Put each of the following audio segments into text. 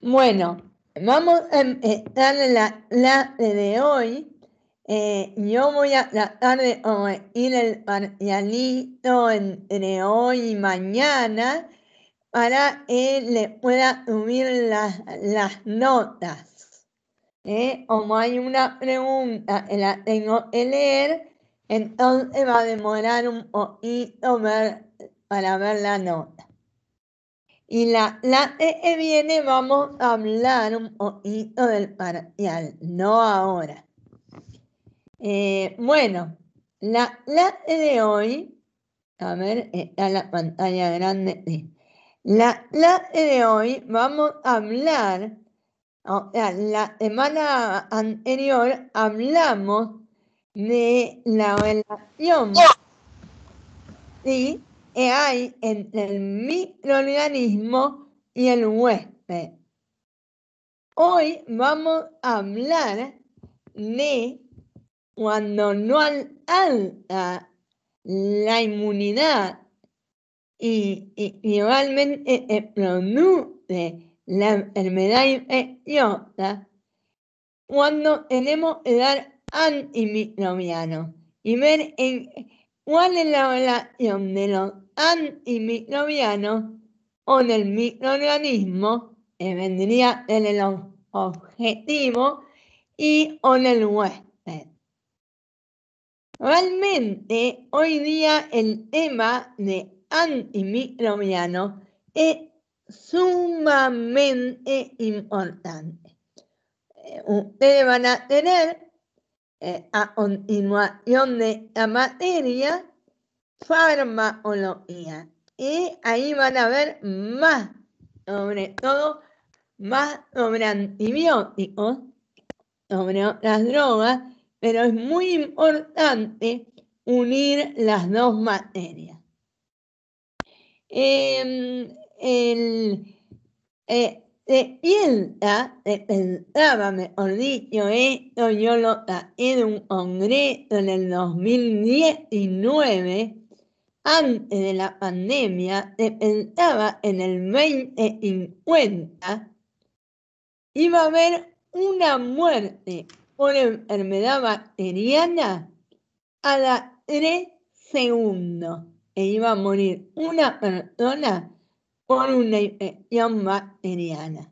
Bueno, vamos a empezar eh, la clase de hoy. Eh, yo voy a tratar de ir el parcialito entre hoy y mañana para que le pueda subir las, las notas. Eh, como hay una pregunta que la tengo que leer, entonces va a demorar un poquito ver, para ver la nota. Y la la e e viene vamos a hablar un poquito del parcial, no ahora. Eh, bueno, la E de hoy, a ver, está la pantalla grande. La E de hoy vamos a hablar, o sea, la semana anterior hablamos de la relación ¿sí? Eh, hay entre el microorganismo y el huésped. Hoy vamos a hablar de cuando no alta la inmunidad y, igualmente eh, eh, produce la enfermedad infecciosa, cuando tenemos edad dar y ver en ¿Cuál es la relación de los antimicrobianos con el microorganismo que eh, vendría en el objetivo y con el huésped? Realmente, hoy día el tema de antimicrobiano es sumamente importante. Eh, ustedes van a tener eh, a continuación de la materia, farmacología. Y ahí van a ver más, sobre todo, más sobre antibióticos, sobre las drogas, pero es muy importante unir las dos materias. Em, el, eh, se piensa e pensaba, mejor dicho, esto yo lo saqué de un congreso en el 2019, antes de la pandemia, se pensaba en el 2050 iba a haber una muerte por enfermedad bacteriana a las 3 segundos e iba a morir una persona por una eh, infección bacteriana.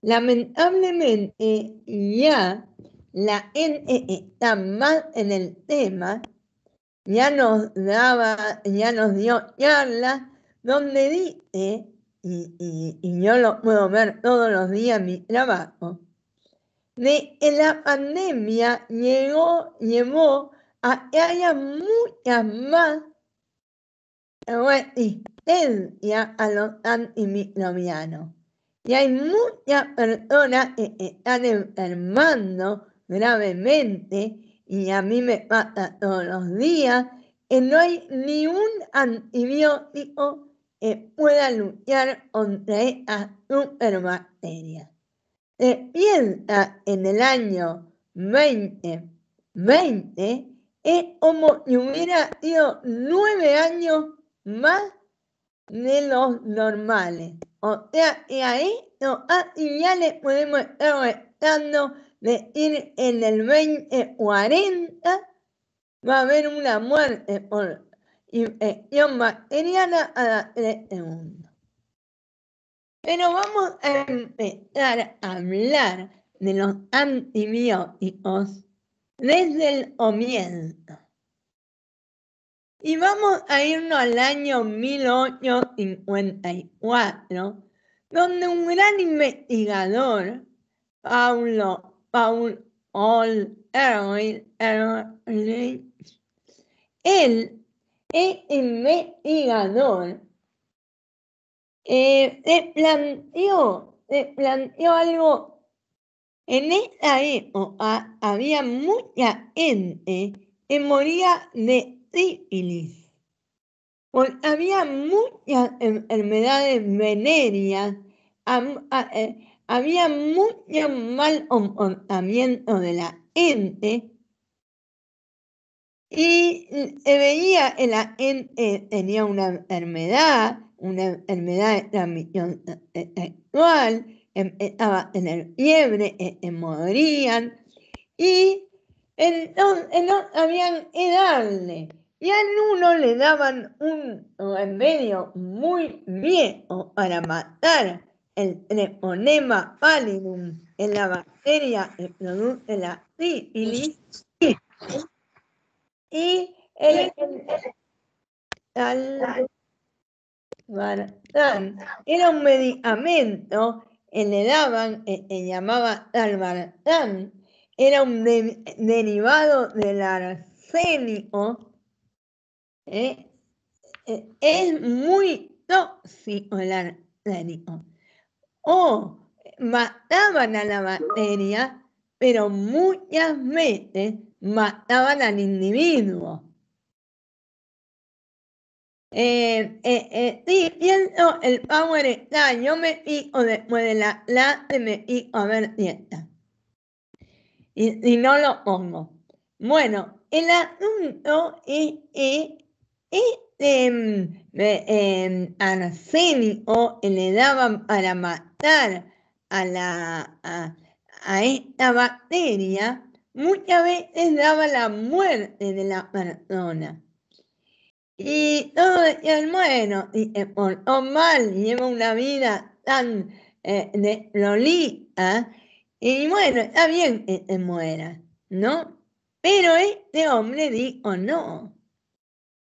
Lamentablemente, ya la N e e está más en el tema ya nos daba, ya nos dio charlas donde dice, y, yo lo puedo ver todos los días mi trabajo, de que la pandemia llegó, llevó a que haya muchas más eh, a los antimicrobianos. Y hay muchas personas que están enfermando gravemente, y a mí me pasa todos los días, que no hay ni un antibiótico que pueda luchar contra estas enfermedad. Se piensa en el año 2020 es como si hubiera sido nueve años más de los normales. O sea, y ahí los ah, ya le podemos estar restando de ir en el 2040, va a haber una muerte por infección bacteriana a la 3 segundos. Este Pero vamos a empezar a hablar de los antibióticos desde el comienzo. Y vamos a irnos al año 1854, donde un gran investigador, Paulo, Paul All Erwin, él es investigador, eh, planteó, le planteó algo. En esta época había mucha gente que moría de porque había muchas enfermedades venéreas, eh, había mucho mal comportamiento de la gente y eh, veía que la gente tenía una enfermedad, una enfermedad de transmisión sexual, eh, estaba en el fiebre, morían y entonces no sabían qué darle. Y al uno le daban un remedio muy viejo para matar el treponema pallidum en la bacteria que produce la sífilis. Y el, era un medicamento que le daban, se eh, llamaba talbartán, era un derivado del arsénico eh, eh, es muy tóxico el arsénico. O mataban a la materia, pero muchas veces mataban al individuo. Eh, eh el power está, yo me pico después de la clase, me pico a ver dieta. Y, no lo pongo. Bueno, el asunto es este eh, arsenio le daba para matar a, la, a, esta bacteria, muchas veces daba la muerte de la persona. Y todo el bueno, y eh, por mal, lleva una vida tan eh, de lolita, y bueno, está bien que muera, ¿no? Pero este hombre dijo no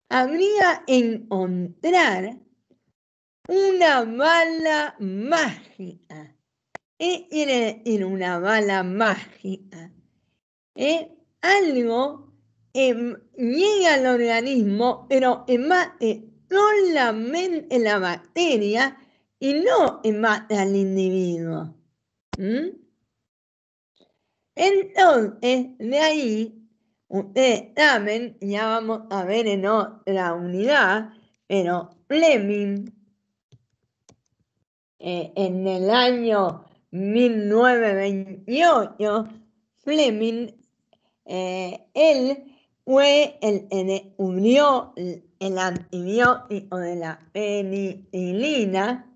habría encontrar una bala mágica. ¿Qué eh, una bala mágica? Eh, algo que al organismo, pero en solamente la bacteria y no en al individuo. ¿Mm? Entonces, de ahí Ustedes saben, ya vamos a ver en otra unidad, pero Fleming eh, en el año 1928, Fleming, eh, él fue el que descubrió el, antibiótico de la penicilina.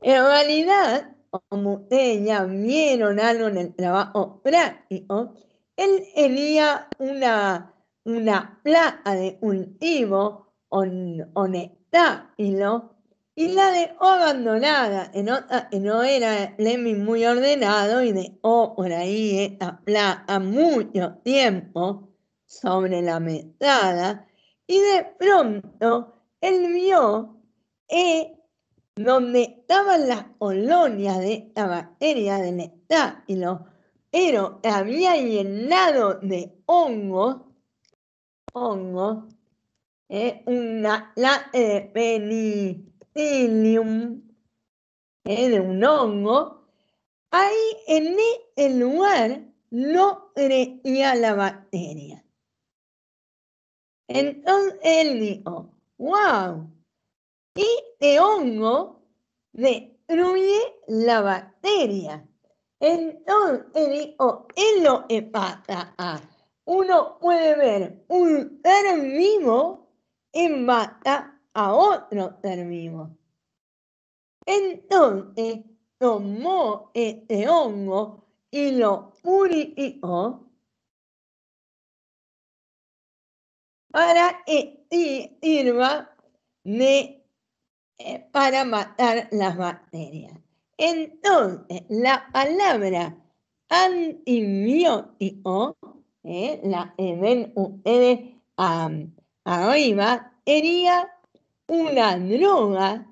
En realidad, como ustedes ya vieron algo en el trabajo práctico, él tenía una, una placa de un higo on, y la dejó abandonada, en no era Lemmy muy ordenado y o por ahí esta placa mucho tiempo sobre la metrada y de pronto él vio e donde estaban las colonias de esta bacteria del lo pero había llenado de hongo, hongo, eh, una, la eh, eh, de un hongo, ahí en e, el lugar no creía la bacteria. Entonces él dijo, wow, este hongo destruye la bacteria. Entonces digo, lo que Uno puede ver un ser vivo en mata a otro ser Entonces tomó este hongo y lo purificó para que sirva eh, para matar las bacterias. Entonces, la palabra antibiótico, eh, la ven e ustedes arriba, sería una droga,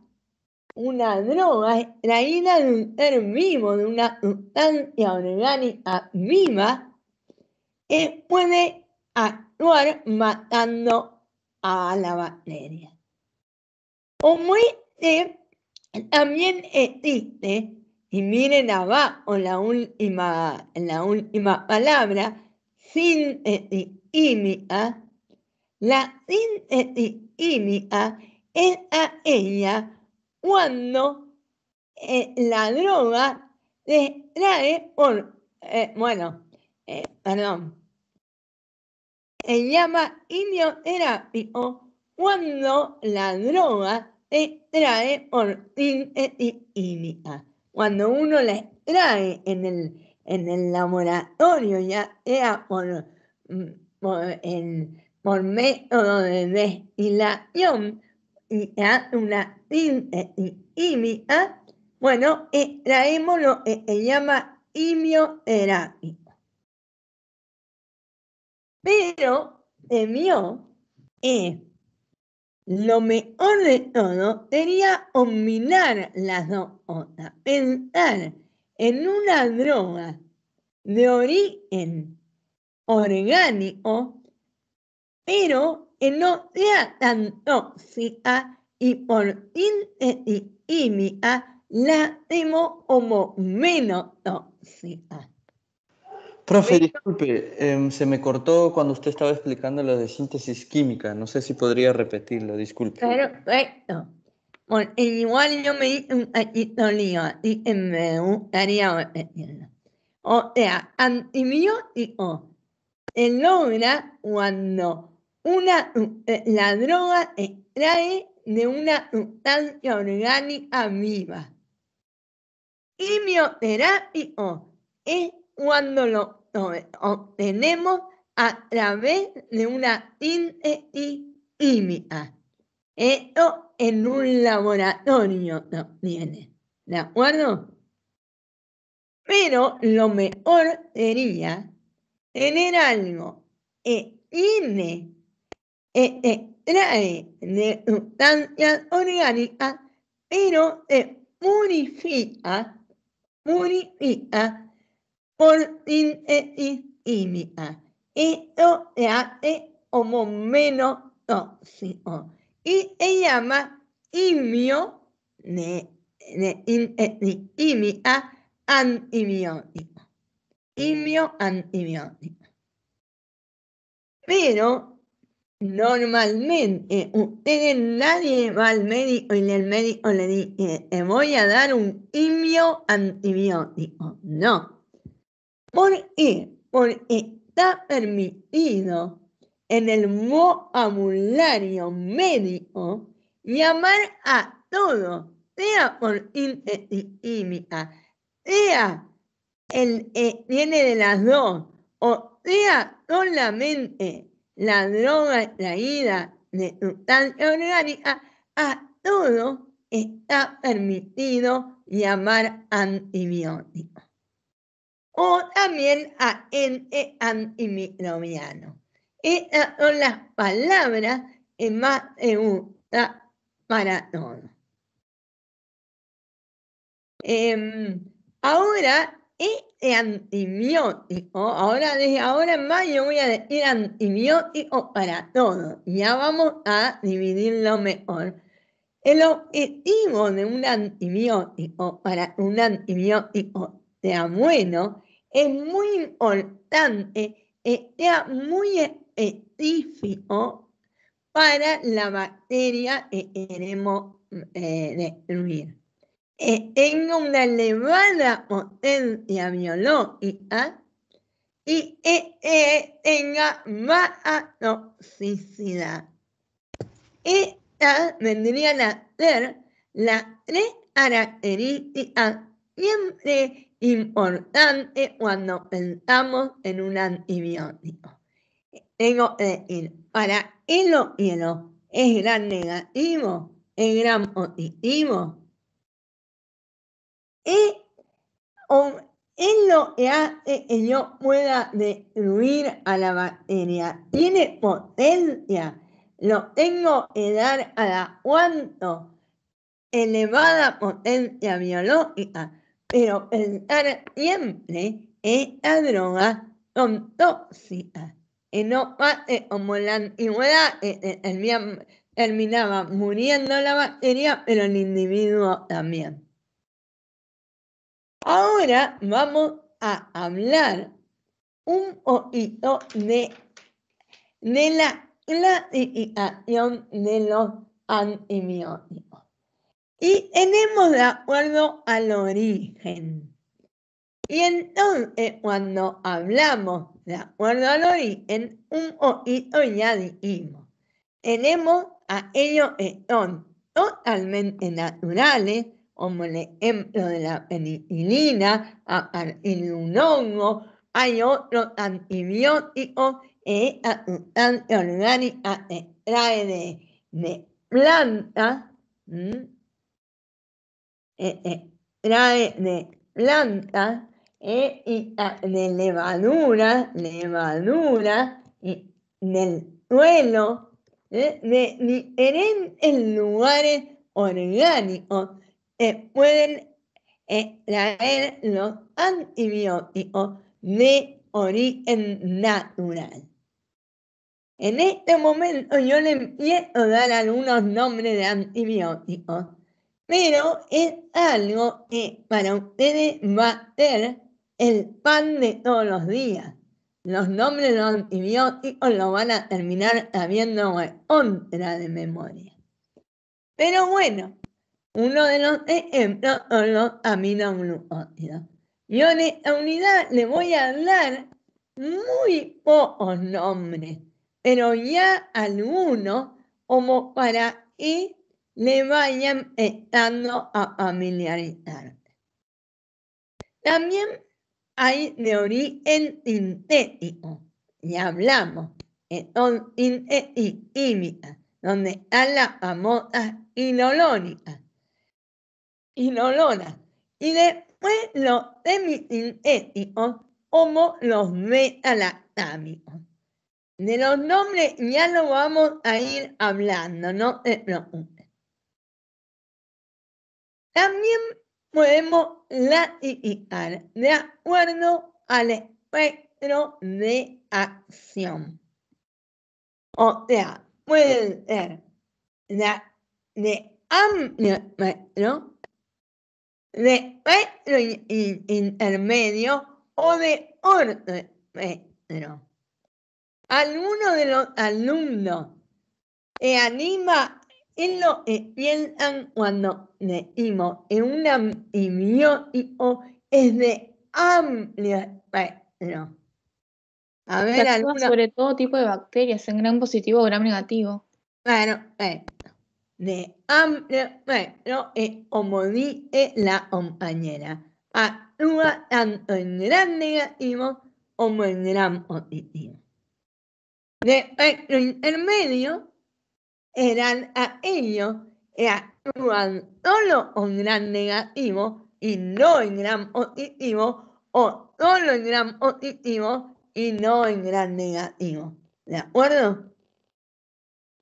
una droga extraída de un ser vivo, de una sustancia orgánica viva, que puede actuar matando a la bacteria. Como este también existe, y miren abajo la última, la última palabra, síntesis química. La síntesis química es a ella cuando eh, la droga trae eh, bueno, eh, perdón, se llama o cuando la droga extrae por fin e, ah. Cuando uno la extrae en el, laboratorio, ya sea por, mm, por, método de destilación y hace una síntesis ah, bueno, extraemos eh, lo que se llama imioterapia. Pero temió es, lo mejor de todo sería combinar las dos cosas, pensar en una droga de origen orgánico, pero que no sea tan tóxica y por e química la demo como menos tóxica. Profe, disculpe, em, se me cortó cuando usted estaba explicando lo de síntesis química. No sé si podría repetirlo, disculpe. Perfecto. Eh, igual yo me hice un poquito lío, eh, me gustaría eh, O sea, antibiótico se logra cuando una, la droga extrae de una sustancia orgánica viva. o es cuando lo obtenemos eh, a través de una química. Esto en un laboratorio no tiene ¿De acuerdo? Pero lo mejor sería tener algo que tiene, que extrae de sustancias orgánicas, pero se purifica, purifica por in e i e, a e o a e como menos Y se llama imio ne, ne in e, i antibiótico. Imio antibiótico. Pero Normalmente, ustedes nadie va al médico y el médico le dice, eh, eh, voy a dar un imio antibiótico. No. ¿Por qué? Porque está permitido en el vocabulario médico llamar a todo, sea por química, e, sea el que de las dos, o sea solamente la droga extraída de sustancia orgánica, a todo está permitido llamar antibiótico o también a ente antimicrobiano. Estas son las palabras que más se para todo. Em, ahora, este antibiótico, ahora ahora en mayo voy a decir antibiótico para todo. Ya vamos a dividirlo mejor. El objetivo de un antibiótico para un antibiótico sea bueno es muy importante que sea muy específico para la bacteria que queremos eh, destruir. Eh, tenga una elevada potencia biológica y eh, tenga baja toxicidad. Estas vendrían a ser las tres características siempre importante cuando pensamos en un antibiótico. Tengo que decir, para el lo es gran negativo, es gran positivo. Es, es lo que hace que yo pueda destruir a la bacteria. Tiene potencia. Lo tengo que dar a la cuanto elevada potencia biológica pero pensar siempre en la droga con tóxicas y no pase como la antigüedad eh, eh, terminaba muriendo la bacteria, pero el individuo también. Ahora vamos a hablar un poquito de, de la clasificación de los antibióticos y tenemos de acuerdo al origen. Y entonces cuando hablamos de acuerdo al origen, un poquito ya dijimos, tenemos a ellos son totalmente naturales, como el ejemplo de la penicilina, a partir un hongo, hay otros antibióticos sustancia orgánica de, planta, e, e, trae de planta e, y de levadura, levadura y del suelo de diferentes lugares orgánicos pueden traer los antibióticos de origen natural. En este momento yo le empiezo a dar algunos nombres de antibióticos pero es algo que para ustedes va a ser el pan de todos los días. Los nombres de los antibióticos lo van a terminar sabiendo contra de memoria. Pero bueno, uno de los ejemplos son los aminoglucósidos. Yo en esta unidad le voy a dar muy pocos nombres, pero ya algunos como para que le vayan estando a familiarizar. También hay de origen sintético, ya hablamos, son sintéticas, donde están las famosas inolónicas, inolonas, y después los semisintéticos, como los metalactámicos. De los nombres ya lo vamos a ir hablando, no eh, también podemos la de acuerdo al espectro de acción. O sea, puede ser la de amplio espectro, de espectro intermedio o de orden espectro. Alguno de los alumnos se anima es lo que piensan cuando decimos que un o es de amplio espectro. A ver, alguna... sobre todo tipo de bacterias, en gran positivo o gran negativo. bueno De amplio espectro es como dice la compañera, actúa tanto en gran negativo como en gran positivo. De espectro intermedio, eran a ellos que eh, actúan solo en gran negativo y no en gran positivo, o solo en gran positivo y no en gran negativo. ¿De acuerdo?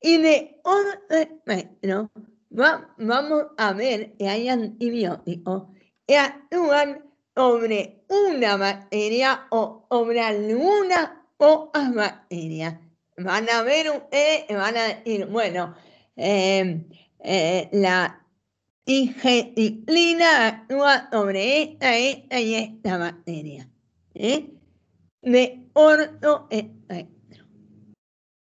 Y de otro vamos a ver que hay antibióticos que actúan sobre una materia o sobre o pocas materia van a ver, un, eh, van a decir, bueno, em, eh, la disciplina actúa sobre esta, esta y esta materia. ¿eh? De orto espectro.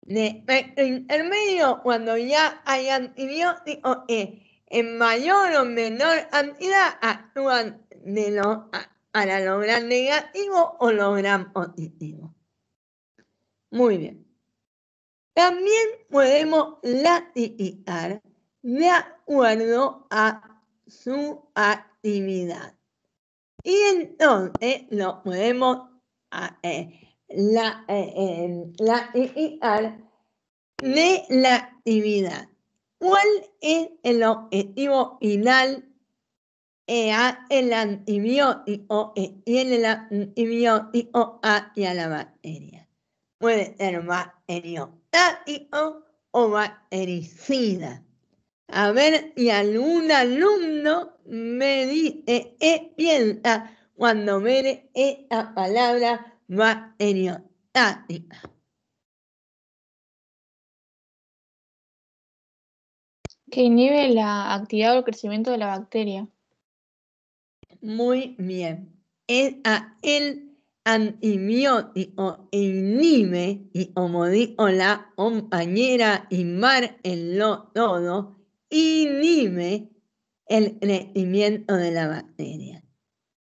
De espectro intermedio, cuando ya hay antibióticos eh, en mayor o menor cantidad actúan a para lograr negativo o lograr positivo. Muy bien. También podemos latificar de acuerdo a su actividad. Y entonces lo podemos latificar eh, la, eh, eh, de la actividad. ¿Cuál es el objetivo final e, el antibiótico que tiene el antibiótico hacia la bacteria? puede ser más o más A ver y algún alumno me dice eh, piensa cuando ve esta palabra más Que inhibe la actividad o el crecimiento de la bacteria. Muy bien. Es a él an imio y inime y o la compañera y mar en lo todo, inime el crecimiento de la bacteria.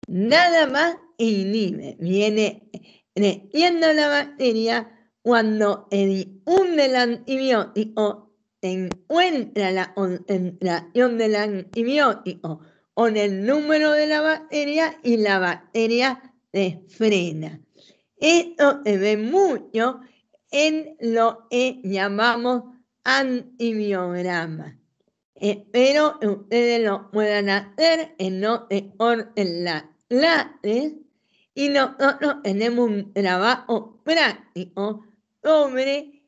Nada más inime viene creciendo la bacteria cuando el un del antibiótico encuentra la concentración del antibiótico con el número de la bacteria y la bacteria frena Esto se ve mucho en lo que llamamos antibiograma. Espero que ustedes lo puedan hacer, en no en corten la Y nosotros tenemos un trabajo práctico sobre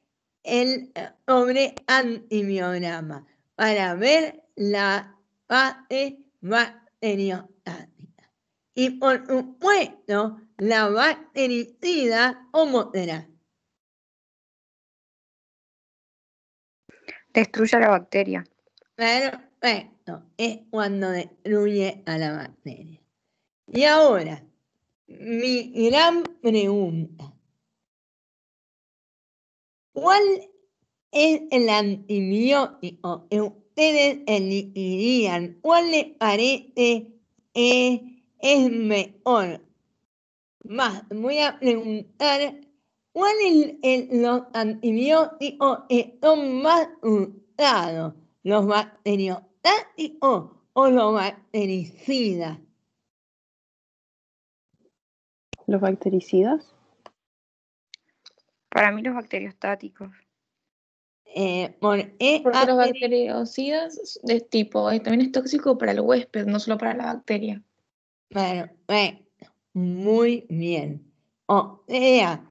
el sobre antibiograma para ver la fase bacteriana y por supuesto la bactericida homotera. Destruye a la bacteria. Perfecto, es cuando destruye a la bacteria. Y ahora, mi gran pregunta. ¿Cuál es el antibiótico que ustedes elegirían? ¿Cuál les parece es mejor. Más, voy a preguntar, ¿cuáles son los antibióticos más usados? ¿Los bacteriostáticos o los bactericidas? ¿Los bactericidas? Para mí los bacteriostáticos. Eh, Porque los bactericidas de tipo, también es tóxico para el huésped, no solo para la bacteria. Perfecto, eh, muy bien. O sea,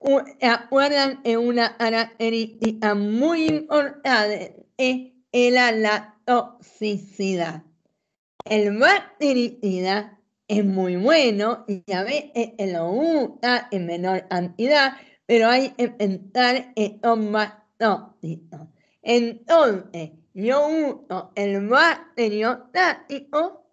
se eh, acuerdan de una característica muy importante, Es la toxicidad. El bactericida es muy bueno y a veces se lo usa en menor cantidad, pero hay que pensar en son más tóxicos. Entonces, yo uso el bacteriostático,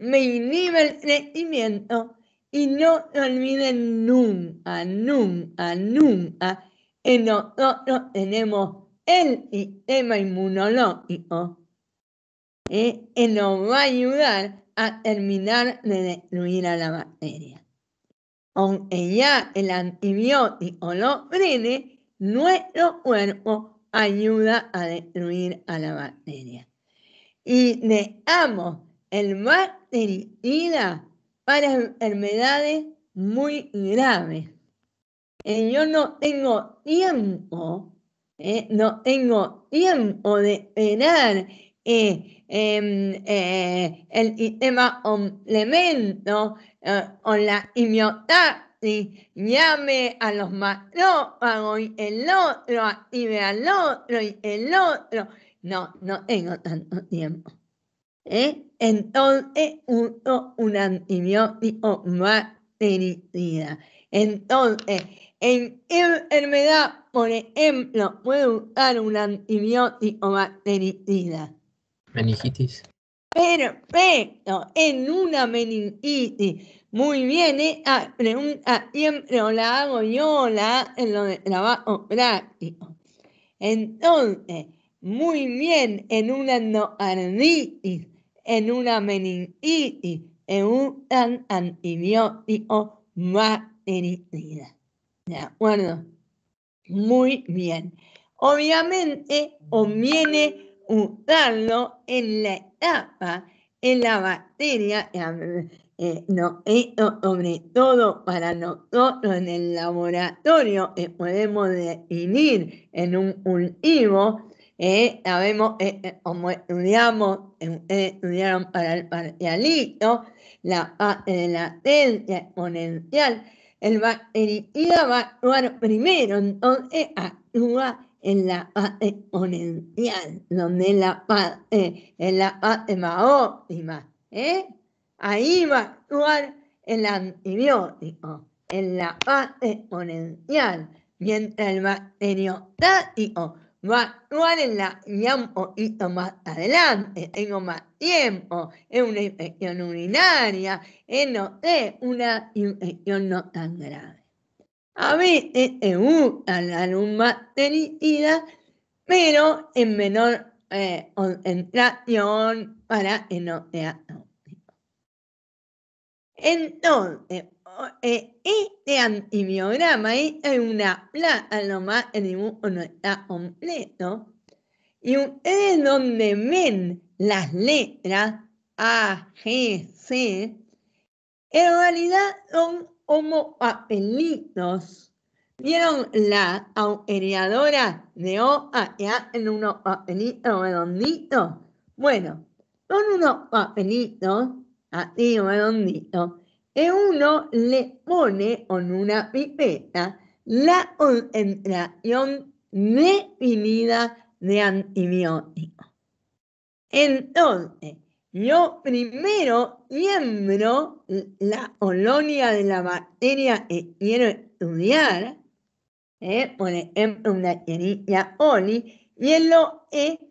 me inhibe el crecimiento y no olviden nunca, nunca, nunca que nosotros tenemos el sistema inmunológico ¿eh? que nos va a ayudar a terminar de destruir a la bacteria. Aunque ya el antibiótico lo frene, nuestro cuerpo ayuda a destruir a la bacteria. Y dejamos el ida para enfermedades muy graves. Eh, yo no tengo tiempo, eh, no tengo tiempo de esperar eh, em, el sistema complemento o la y llame a los macrófagos y el otro active al otro y el otro. No, no tengo tanto tiempo. ¿Eh? Entonces uso un antibiótico más Entonces, en enfermedad, por ejemplo, puedo usar un antibiótico bactericida. Meningitis. Perfecto, en una meningitis. Muy bien, Esa ¿eh? ah, pregunta siempre la hago yo, en lo de trabajo práctico. Entonces, muy bien, en una endocarditis en una meningitis, en un antibiótico más ¿De acuerdo? Muy bien. Obviamente, conviene usarlo en la etapa en la bacteria, eh, eh, no, eh, sobre todo para nosotros en el laboratorio podemos definir en un cultivo, Sabemos eh, eh, eh, como estudiamos, estudiaron para el parcialito, la fase de latencia exponencial, el bactericida va a actuar primero, entonces actúa en la fase exponencial, donde la parte, en la parte más óptima, ahí va a actuar el antibiótico, en la fase exponencial, mientras el bacteriostático no actuar en la un poquito más adelante, eh, tengo más tiempo, es una infección urinaria, es eh, no es una infección no tan grave. A veces eh, se usa la tenida pero en menor concentración para que no sea Entonces, este antibiograma es una plata nomás, el dibujo no está completo. Y ustedes donde ven las letras A, G, C, en realidad son como papelitos. ¿Vieron la agujereadora de O que en unos papelitos redonditos? Bueno, son unos papelitos así redonditos e uno le pone en una pipeta la concentración definida de antibióticos. Entonces, yo primero miembro la colonia de la bacteria que quiero estudiar, ¿eh? por una querilla oli, y en lo he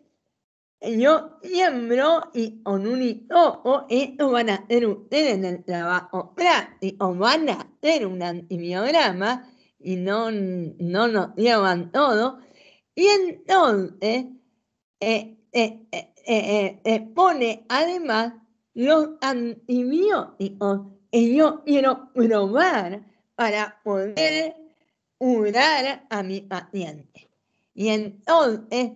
yo siembro y con un o esto e van a hacer ustedes en el trabajo práctico, van a hacer un antibiograma y no, no nos llevan todo. Y entonces eh, eh, eh, pone además los antibióticos que yo quiero probar para poder curar a mi paciente. Y entonces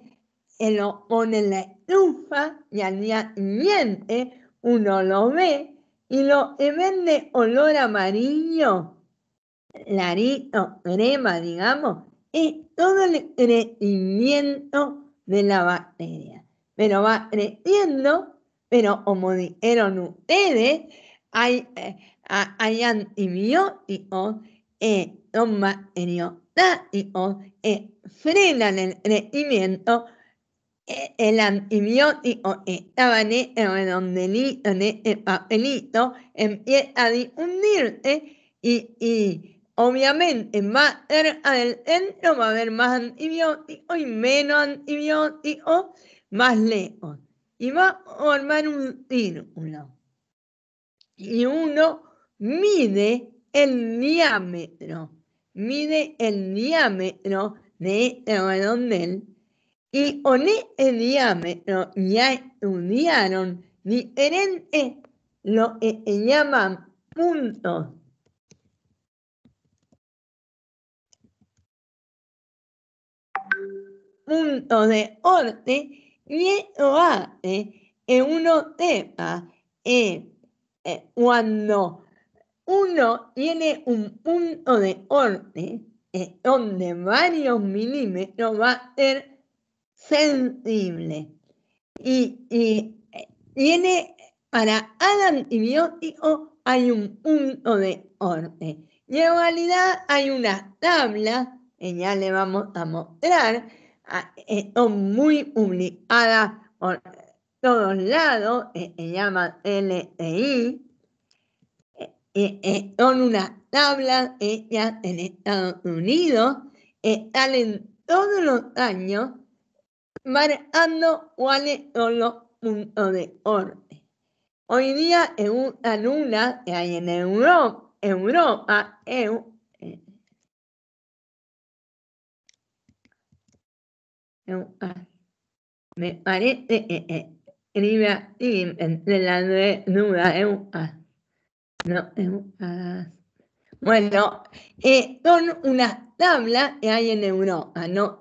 lo pone en la estufa y al día siguiente uno lo ve y lo vende olor amarillo, clarito, crema, digamos, es todo el crecimiento de la bacteria. Pero va creciendo, pero como dijeron ustedes, hay, eh, hay antibióticos eh, son bacteriostáticos eh, frenan el crecimiento el antibiótico estaba en el papelito, ah, empieza a difundirse y, obviamente más va a haber más antibiótico y menos antibiótico más lejos. Y va a formar un círculo. Y uno mide el diámetro, mide el diámetro de este redondel y diámetro no estudiaron diferente lo que llaman puntos. Punto de orden y oate en uno tepa e, e, cuando uno tiene un punto de orden e donde varios milímetros va a ser sensible. Y, y tiene eh, para cada antibiótico hay un punto de orden. Y en realidad hay una tabla que ya le vamos a mostrar, eh, son muy publicadas por todos lados, eh, se llaman LTI, e son unas tablas hechas en Estados Unidos, están todos los años marcando cuáles son los puntos de orden. Hoy día en una luna que hay en Europa, Europa EU, ah, me parece que escribe así entre de un EU, ah, no EU. Ah, bueno, eh, son unas tabla que hay en Europa, ah, no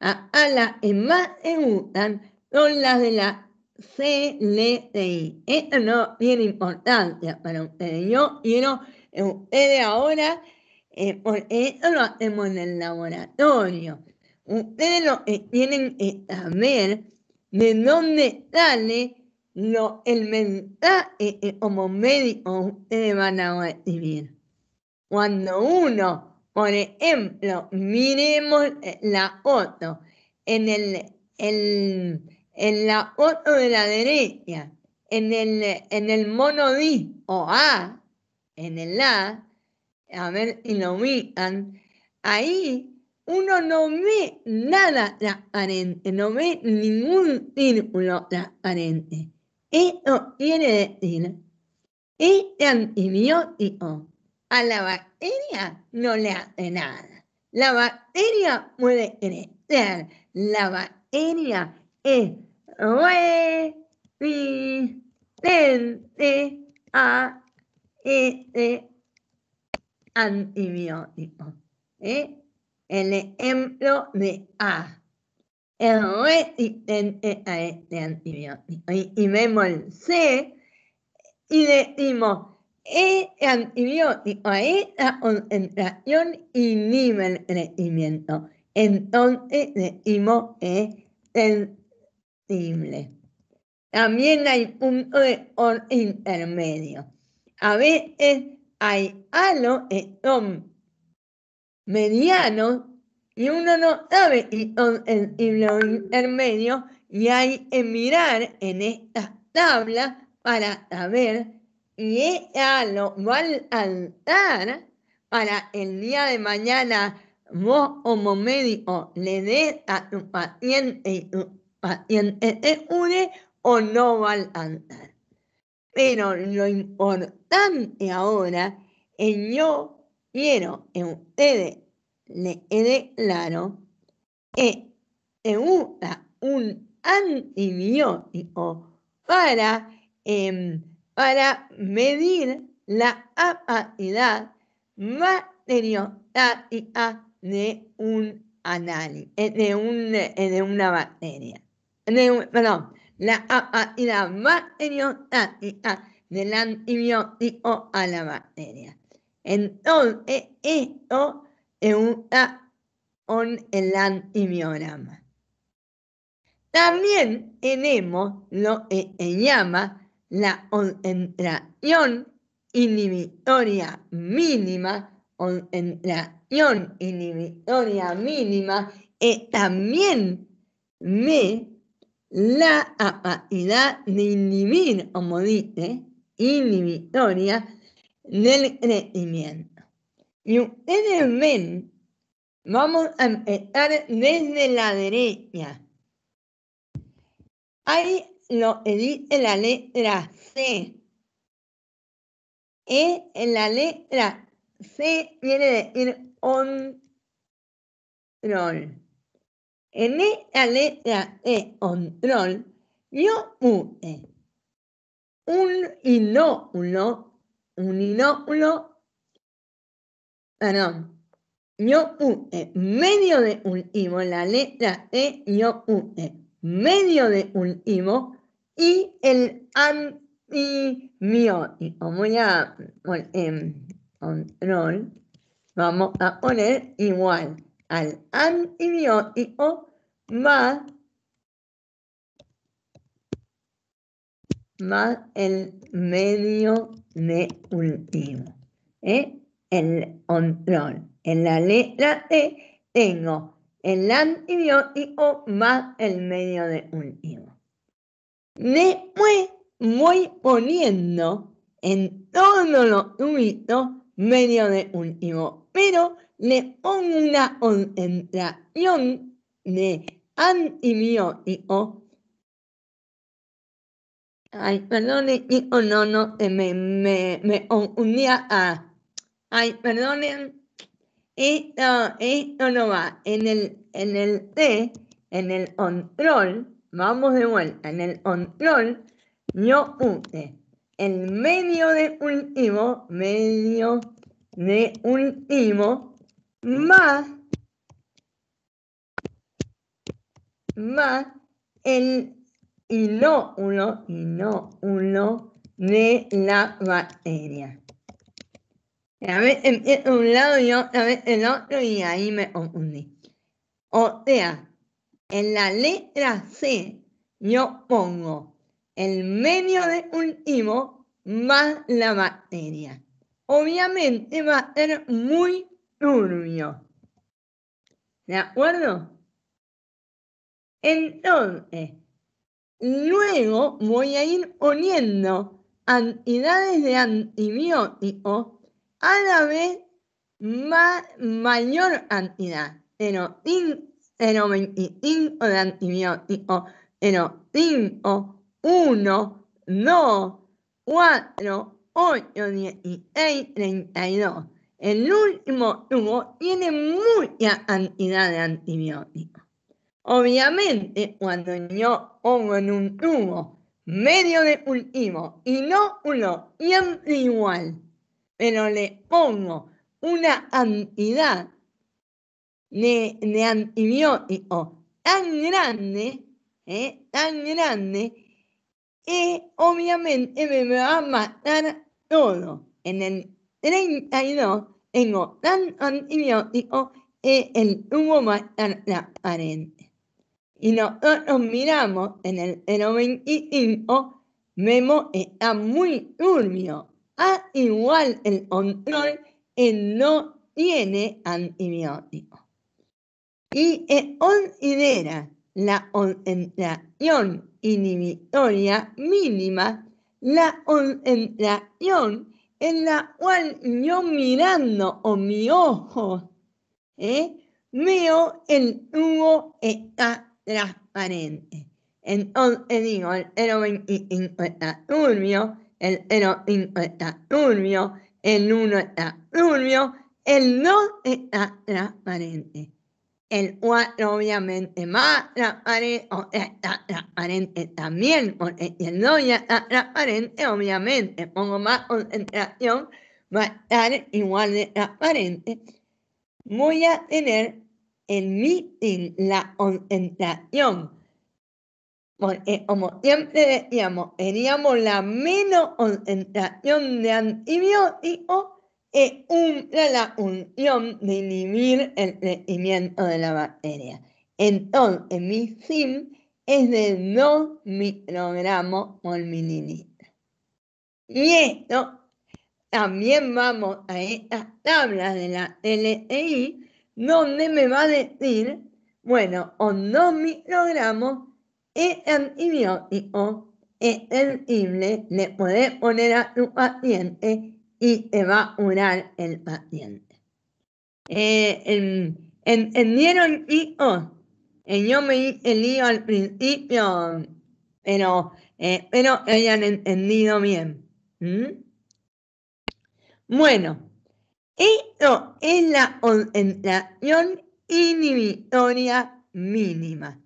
a, las que más se gustan son las de la CLTI e, Esto no tiene importancia para ustedes. Yo quiero que ustedes ahora, eh, porque esto lo hacemos en el laboratorio, ustedes lo que eh, tienen que saber de dónde sale lo, el eh, como médico ustedes van a recibir. Cuando uno por ejemplo, miremos eh, la foto. En, el, en la foto de la derecha, en el, en el o A, en el A, a ver si lo miran, ahí uno no ve nada transparente, no ve ningún círculo transparente. Esto quiere decir, este antibiótico a la bacteria no le hace nada. La bacteria puede crecer. La bacteria es resistente a este antibiótico. ¿Eh? El ejemplo de A es resistente a este antibiótico. y vemos el C y decimos, este antibiótico, ahí la concentración inhibe el crecimiento. Entonces decimos que es sensible. También hay punto de intermedio. A veces hay algo que son medianos y uno no sabe si son sensibles o intermedios y hay que mirar en esta tablas para saber y lo va a altar para el día de mañana, vos como médico le dé a tu paciente y tu paciente te une o no va a Pero lo importante ahora es yo quiero que ustedes le quede claro que se usa un antibiótico para... Em, para medir la capacidad bacteriostática de un análisis, eh, eh, de, una bacteria. perdón, la capacidad bacteriostática del antibiótico a la bacteria. Entonces, esto es usa con el antibiograma. También tenemos lo que se llama la, concentración inhibitoria mínima, concentración inhibitoria mínima, y e también me la capacidad de inhibir, como dice, ¿eh? inhibitoria del crecimiento. Y ustedes ven, vamos a empezar desde la derecha. Hay lo edite en la letra C. E en la letra C viene de ir control. E, e, e. En la letra E, control, yo puse un inóculo, un inóculo, perdón, yo puse medio de un himo, en la letra E, yo puse medio de un himo y el antimio. Y como voy a control, em, vamos a poner igual al antibiótico más, más el medio de cultivo. ¿eh? El control. En la letra E tengo el antibiótico más el medio de un cultivo me voy poniendo en todos los tubitos medio de último, pero le pongo una concentración de antibiótico. Ay, perdónenme, hijo, no, no, eh, me, me, me unía a. Ay, perdonen. Esto, esto no va. En el, en el T, en el control, vamos de vuelta, en el control yo use el medio de último, medio de último, más, más el uno uno de la bacteria. A ver, empiezo un lado y otra vez el otro y ahí me uní. O sea, en la letra C yo pongo el medio de un imo más la materia. Obviamente va a ser muy turbio. ¿De acuerdo? Entonces, luego voy a ir poniendo cantidades de antibiótico a la vez mayor cantidad, pero 0.25 de antibiótico, pero 5, 1, 2, 4, 8, 16, 32. El último tubo tiene mucha cantidad de antibióticos. Obviamente, cuando yo pongo en un tubo medio de último y no uno siempre igual, pero le pongo una cantidad de antibiótico tan grande, eh, tan grande, y e obviamente e me, va a matar todo. En el 32 tengo tan antibiótico que el tubo matar la aparente. Y nosotros miramos en el, 025 vemos Memo está muy turbio. A igual el control, él no tiene antibiótico. Y EON considera la concentración inhibitoria mínima, la concentración en la cual yo mirando o mi ojo ¿eh? veo el tubo está transparente. Entonces digo, el 025 está turbio, el 05 está turbio, el 1 está turbio, el 2 está transparente el 4 obviamente más transparente, está transparente también, porque si el no ya está transparente, obviamente pongo más concentración, va a estar igual de transparente. Eh. Voy a tener en mi la concentración, porque eh, como siempre decíamos, teníamos la menos concentración de antibióticos, e eh, una um, la unión de inhibir el crecimiento de la bacteria. Entonces, mi SIM es de 2 microgramos por mililitro. Y esto también vamos a esta tablas de la LTI, e donde me va a decir, bueno, o 2 microgramos, es antibiótico es sensible, le puede poner a tu paciente y va a orar el paciente. Eh, ¿Entendieron hijos? Oh, eh, yo me hice al principio, pero que eh, hayan entendido bien. Bueno, esto es la concentración inhibitoria mínima.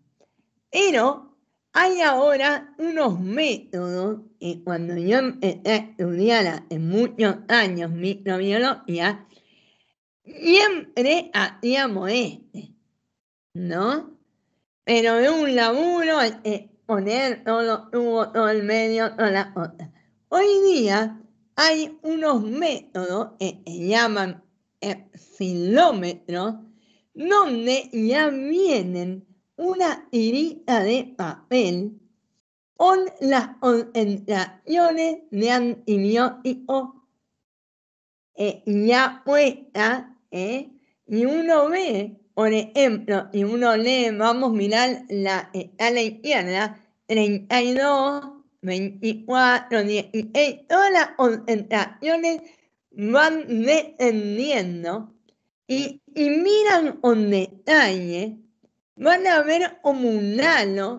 Pero hay ahora unos métodos, y cuando yo estudiara en muchos años microbiología, siempre hacíamos este, ¿no? Pero es un laburo poner todo, el medio, toda la otra. Hoy día hay unos métodos que se llaman eh, filómetros, donde ya vienen una tirita de papel con las concentraciones de antibióticos eh, ya puestas, eh, y uno ve, por ejemplo, y uno lee, vamos a mirar la, a la izquierda, 32, 24, 16, todas las concentraciones van descendiendo y, miran con detalle van a haber ¿no?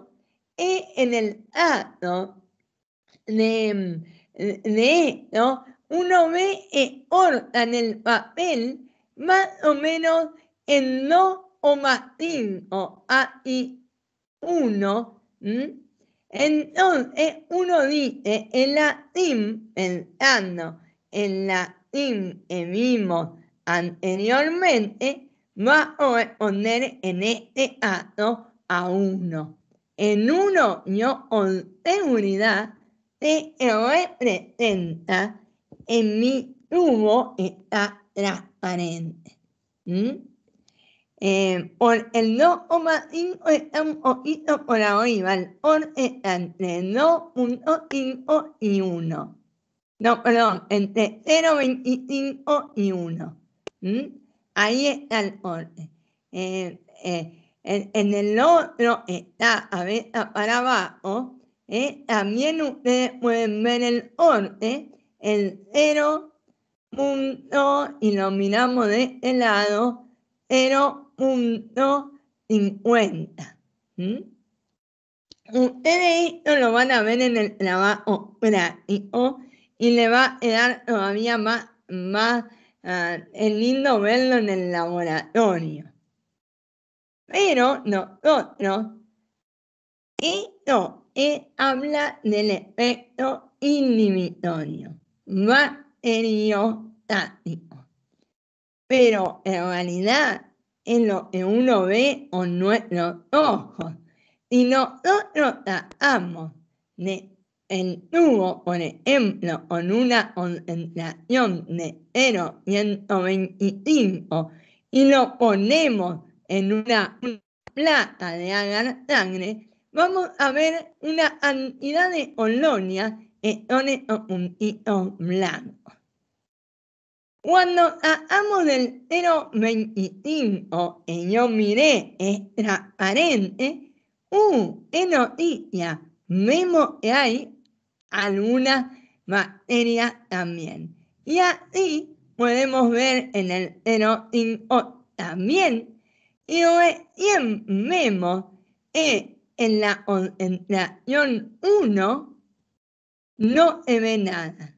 e en el A, De, esto, ¿no? Uno ve e en el papel más o menos en no o matín o A y uno. Entonces uno dice en latín pensando en latín que vimos anteriormente va e, a poner en este acto a uno. En uno yo con seguridad sé representa en mi tubo está transparente. por ¿Mm? eh, el 2,5 está e, un poquito por arriba, el está entre 2,5 y 1. No, perdón, entre 0,25 y 1. ¿Mm? ahí está eh, el orden. Eh, en, el otro está a ver para abajo. Eh, también ustedes pueden ver el orden, el cero punto, y lo miramos de este lado, 0.50. cincuenta Ustedes lo van a ver en el trabajo práctico y le va a quedar todavía más, más Ah, es lindo verlo en el laboratorio. Pero nosotros, esto es, habla del efecto inhibitorio, bacteriostático. Pero en realidad es lo que uno ve con nuestros ojos. Y nosotros tratamos de en tubo, por ejemplo, con una concentración de 0,125 y lo ponemos en una, plata de agar sangre, vamos a ver una cantidad de colonias en un estos puntitos blancos. Cuando sacamos del 0,25 y yo miré, es transparente, eh, ¡uh! ¡Qué noticia! Vemos que hay alguna materia también. Y así podemos ver en el 0.5 también, y también vemos que en la concentración 1 no se ve nada.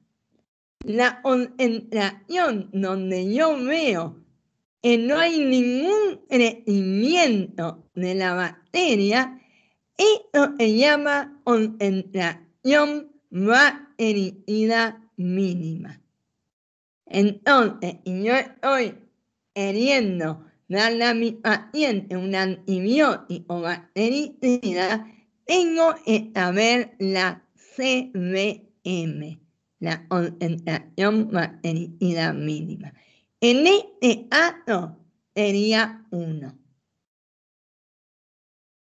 La concentración donde yo veo que no hay ningún crecimiento de la bacteria, esto se llama concentración Bactericida mínima. Entonces, yo estoy queriendo darle a mi paciente un antibiótico bactericida, tengo que saber la CBM, em. la concentración bactericida mínima. En este caso sería 1.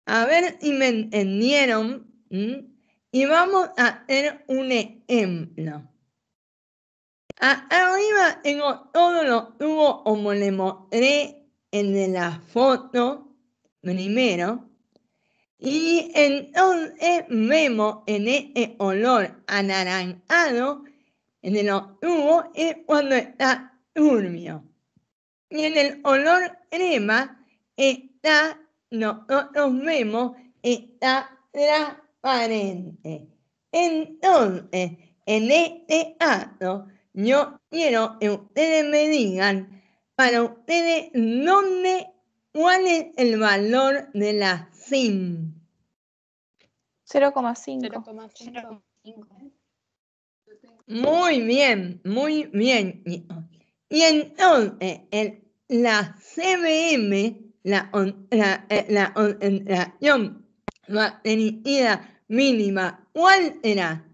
A ver si me entendieron. Y vamos a hacer un ejemplo. Arriba tengo todos los tubos como le mostré en la foto primero. Y entonces vemos en este olor anaranjado en el tubos es cuando está turbio. Y en el olor crema está, nosotros vemos, está la entonces, en este acto, yo quiero que ustedes me digan para ustedes dónde, cuál es el valor de la SIM. 0,5. Muy bien, muy bien. Y entonces, el, la CBM, la, la, la, la, la, la mínima. ¿Cuál era?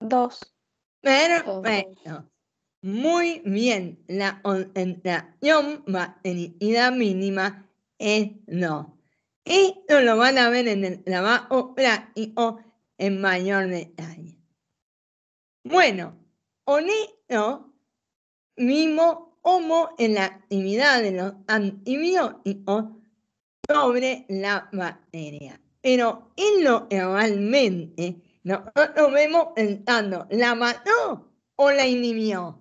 Dos. Pero, oh. bueno. Muy bien, la concentración la mínima es no Esto lo van a ver en el trabajo práctico en mayor detalle. Bueno, ni no mismo en la actividad de los antibióticos sobre la materia pero él realmente. Nosotros nos vemos pensando, ah, ¿la mató o la inhibió?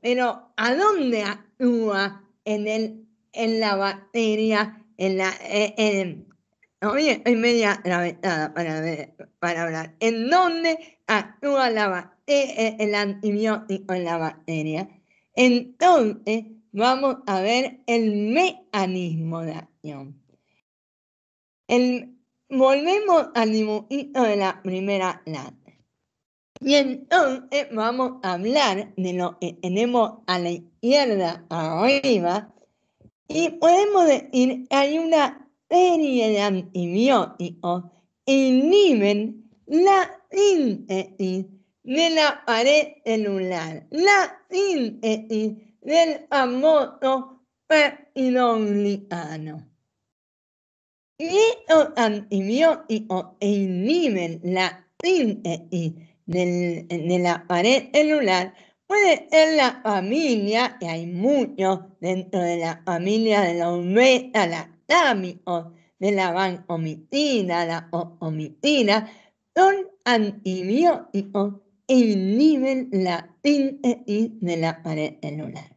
Pero ¿a dónde actúa en, el, en la bacteria, en la... E, en, en media para, para hablar. ¿En dónde actúa la el antibiótico en la bacteria? Entonces, vamos a ver el mecanismo de acción volvemos al dibujito de la primera lata. Y entonces vamos a hablar de lo que tenemos a la izquierda arriba. Y podemos decir que hay una serie de antibióticos que inhiben la síntesis de la pared celular, la síntesis del famoso peptidoglicano y los antibióticos y e la in e i la pared celular puede ser la familia, y hay muchos dentro de la familia de los beta o de la van omitina la omitina, son antibióticos e inhiben la síntesis de la pared celular.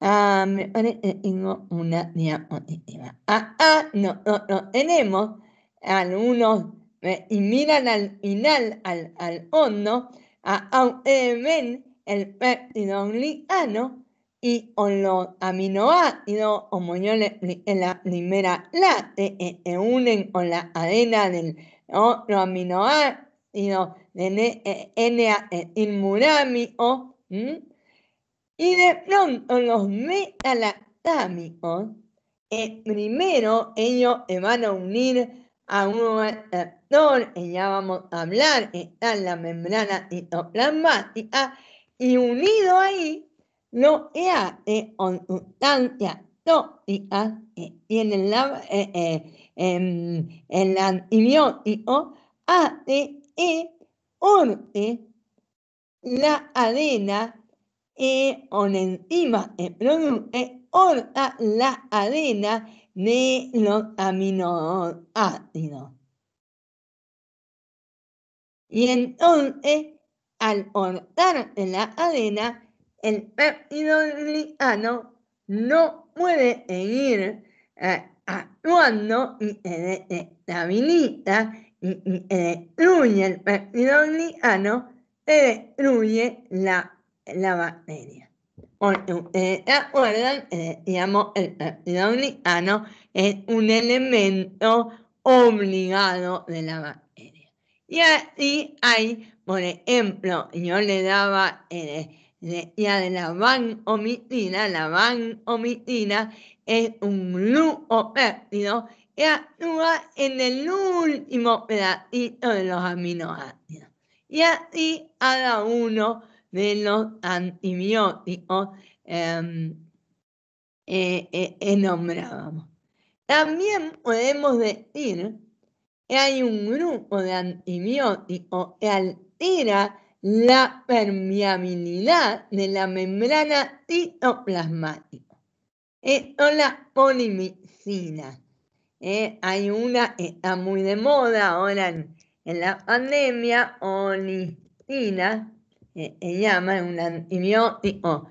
Ah, eh, eh, eh, una, ah, ah, no, no, no, tenemos algunos, eh, y miran al final, al, al ah, a ven el péptido glicano y con los aminoácidos, como yo en la primera la se unen con la cadena del los aminoácidos de n o y de pronto los metalactámicos, primero ellos se van a unir a un receptor, ya vamos a hablar, está en la membrana citoplasmática, ah, y unido ahí lo que hace eh, con sustancias tóxicas ah, que eh, tienen eh, el antibiótico, hace que corte la adena e eh, enzima e eh, producto eh, horta la adena de los aminoácidos. Y entonces, al en la arena, el peptidogliano no puede seguir actuando y se destabiliza y, se destruye el peptidogliano, se destruye la la eh, se Acuerdan, eh, digamos, el partido unicano es un elemento obligado de la materia. Y así hay, por ejemplo, yo le daba, eh, de la vanomitina la vanomitina es un grupo péptido que actúa en el último pedacito de los aminoácidos. Y así cada uno de los antibióticos em, eh, eh nombrábamos. También podemos decir que hay un grupo de antibióticos que altera la permeabilidad de la membrana citoplasmática. Esto es la eh, hay una que está muy de moda ahora en, la pandemia, onicina, eh, llama un antibiótico. Oh,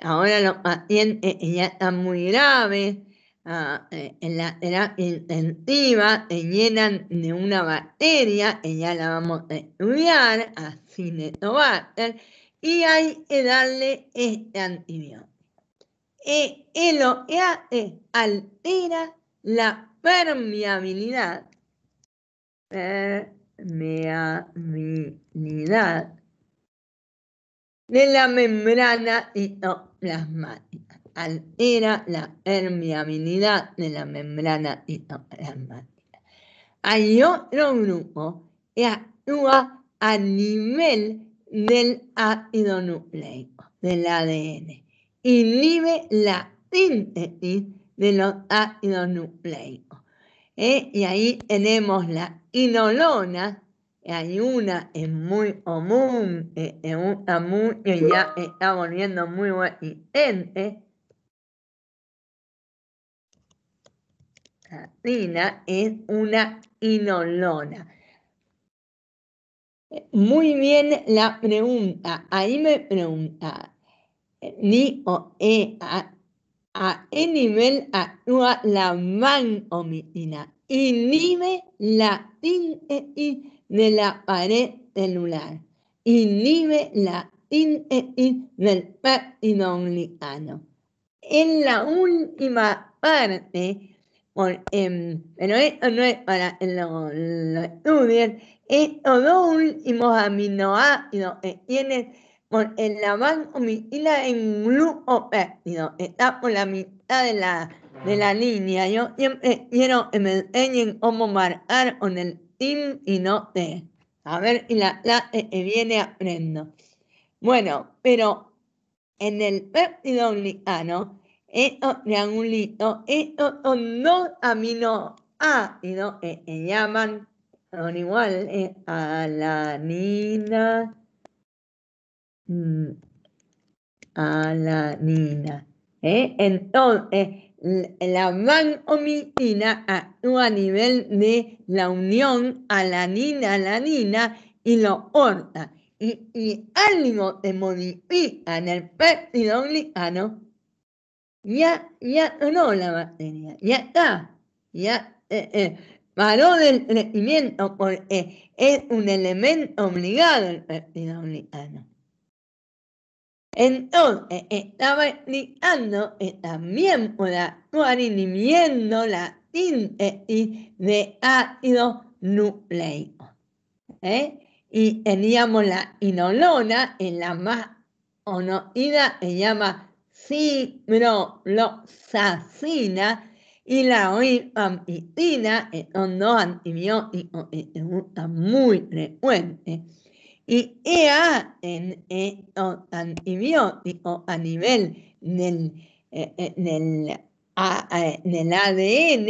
ahora lo pacientes ah, eh, ya muy grave ah, eh, en la terapia intensiva se llenan de una bacteria, ella la vamos a estudiar, así Cinetobacter, y hay que darle este antibiótico. Y, lo que altera la permeabilidad, permeabilidad de la membrana citoplasmática. era la permeabilidad de la membrana citoplasmática. Hay otro grupo que actúa a nivel del ácido nucleico, del ADN. Inhibe la síntesis de los ácidos nucleicos. ¿eh? Y ahí tenemos la inolona hay una es muy común, eh, es un que ah, eh, ya eh, está volviendo muy buena La tina es una inolona. Muy bien la pregunta. Ahí me pregunta, ni e a, a, qué nivel actúa la mancomitina? inhibe la TIN-EI de la pared celular, inhibe la TIN-EI del péptido En la última parte, por, pero esto no es para los lo estudios, estos dos últimos aminoácidos que tienen por el la en omitida en glucopéptido, está por la mitad de la de la línea. Yo siempre quiero que me enseñen eh, cómo marcar con el tim y no te. A ver, y la e, e viene aprendo. Bueno, pero en el péptido estos triangulitos, estos son dos amino A, y no que se llaman, son iguales alanina, mm, alanina. ¿eh? Entonces, la man actúa a nivel de la unión a la nina y lo corta. Y, ánimo algo modifica en el péptido glicano, ah, ya, ya no la bacteria, ya está, ya eh, eh, paró del crecimiento porque es un elemento obligado el péptido entonces, estaba explicando que eh, también por inhibiendo la síntesis de ácido nucleico. ¿eh? Y teníamos la inolona, en la más conocida, se llama ciprofloxacina, y la rifampicina, que son dos antibióticos que se muy frecuente y ea en e o y mío a nivel en e, e, el ADN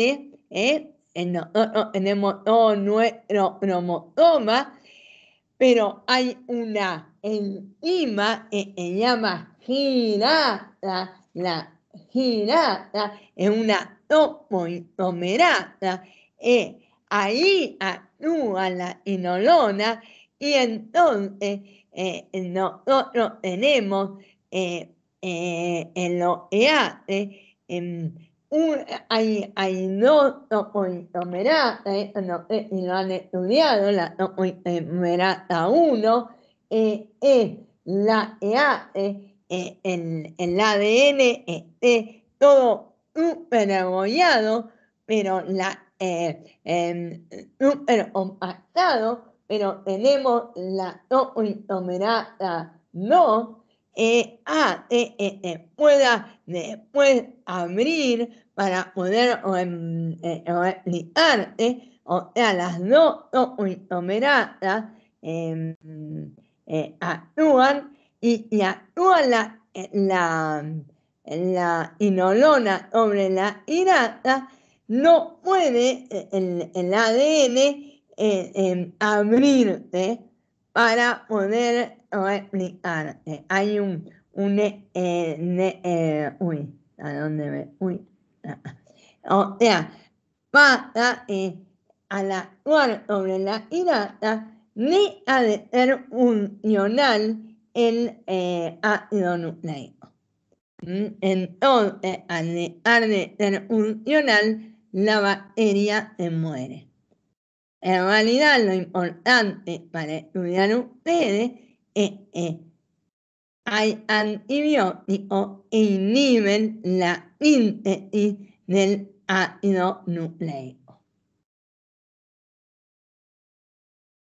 eh, en, o, en no, pero hay una enzima que se llama girada, la girada es una topoisomerasa. E ahí actúa la inolona y entonces eh, nosotros tenemos eh, eh, en los EATE hay em, un, hay, hay dos si y lo han estudiado, la topoisomerasa 1 es la EATE, el, ADN esté todo súper abollado, pero la eh, em, súper compactado pero tenemos la no no que e, e, e. pueda después abrir para poder em, o sea, las no, no intomeradas em, actúan y, actúa la, la, la inolona sobre la irata, no puede el, el ADN eh, abrirte para poder replicarte. Ah, eh, hay un, un eh, eh, eh, uy, ¿a dónde me? Uy, ah, ah. o sea, para la sobre la irata, ni ha de ser funcional el eh, ácido nucleico. Mm, entonces, al dejar de ser funcional, la bacteria se muere. En realidad lo importante para estudiar ustedes es que hay antibióticos que inhiben la síntesis del ácido nucleico.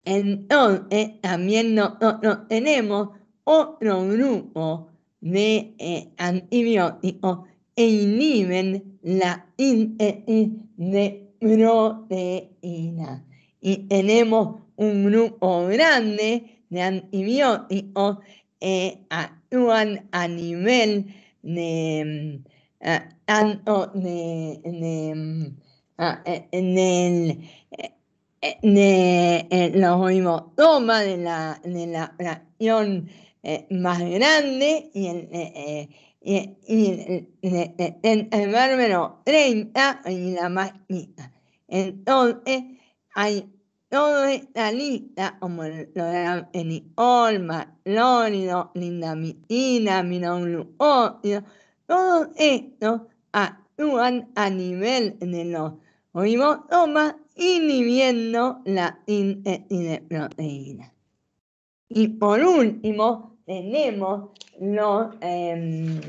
Entonces, también nosotros tenemos otro grupo de eh, antibióticos que inhiben la síntesis de proteínas y tenemos un grupo grande de antibióticos que actúan a nivel de, tanto mm, de, los hemotomas de la, de fracción eh, más grande y eh, eh, en eh, el, el, 30 y la más ah, Entonces, hay esta lista, como lo eran eniol, malónido, lindamitina, minoluónido, todos estos actúan a nivel de los ribosomas inhibiendo la proteína Y por último, tenemos los, em,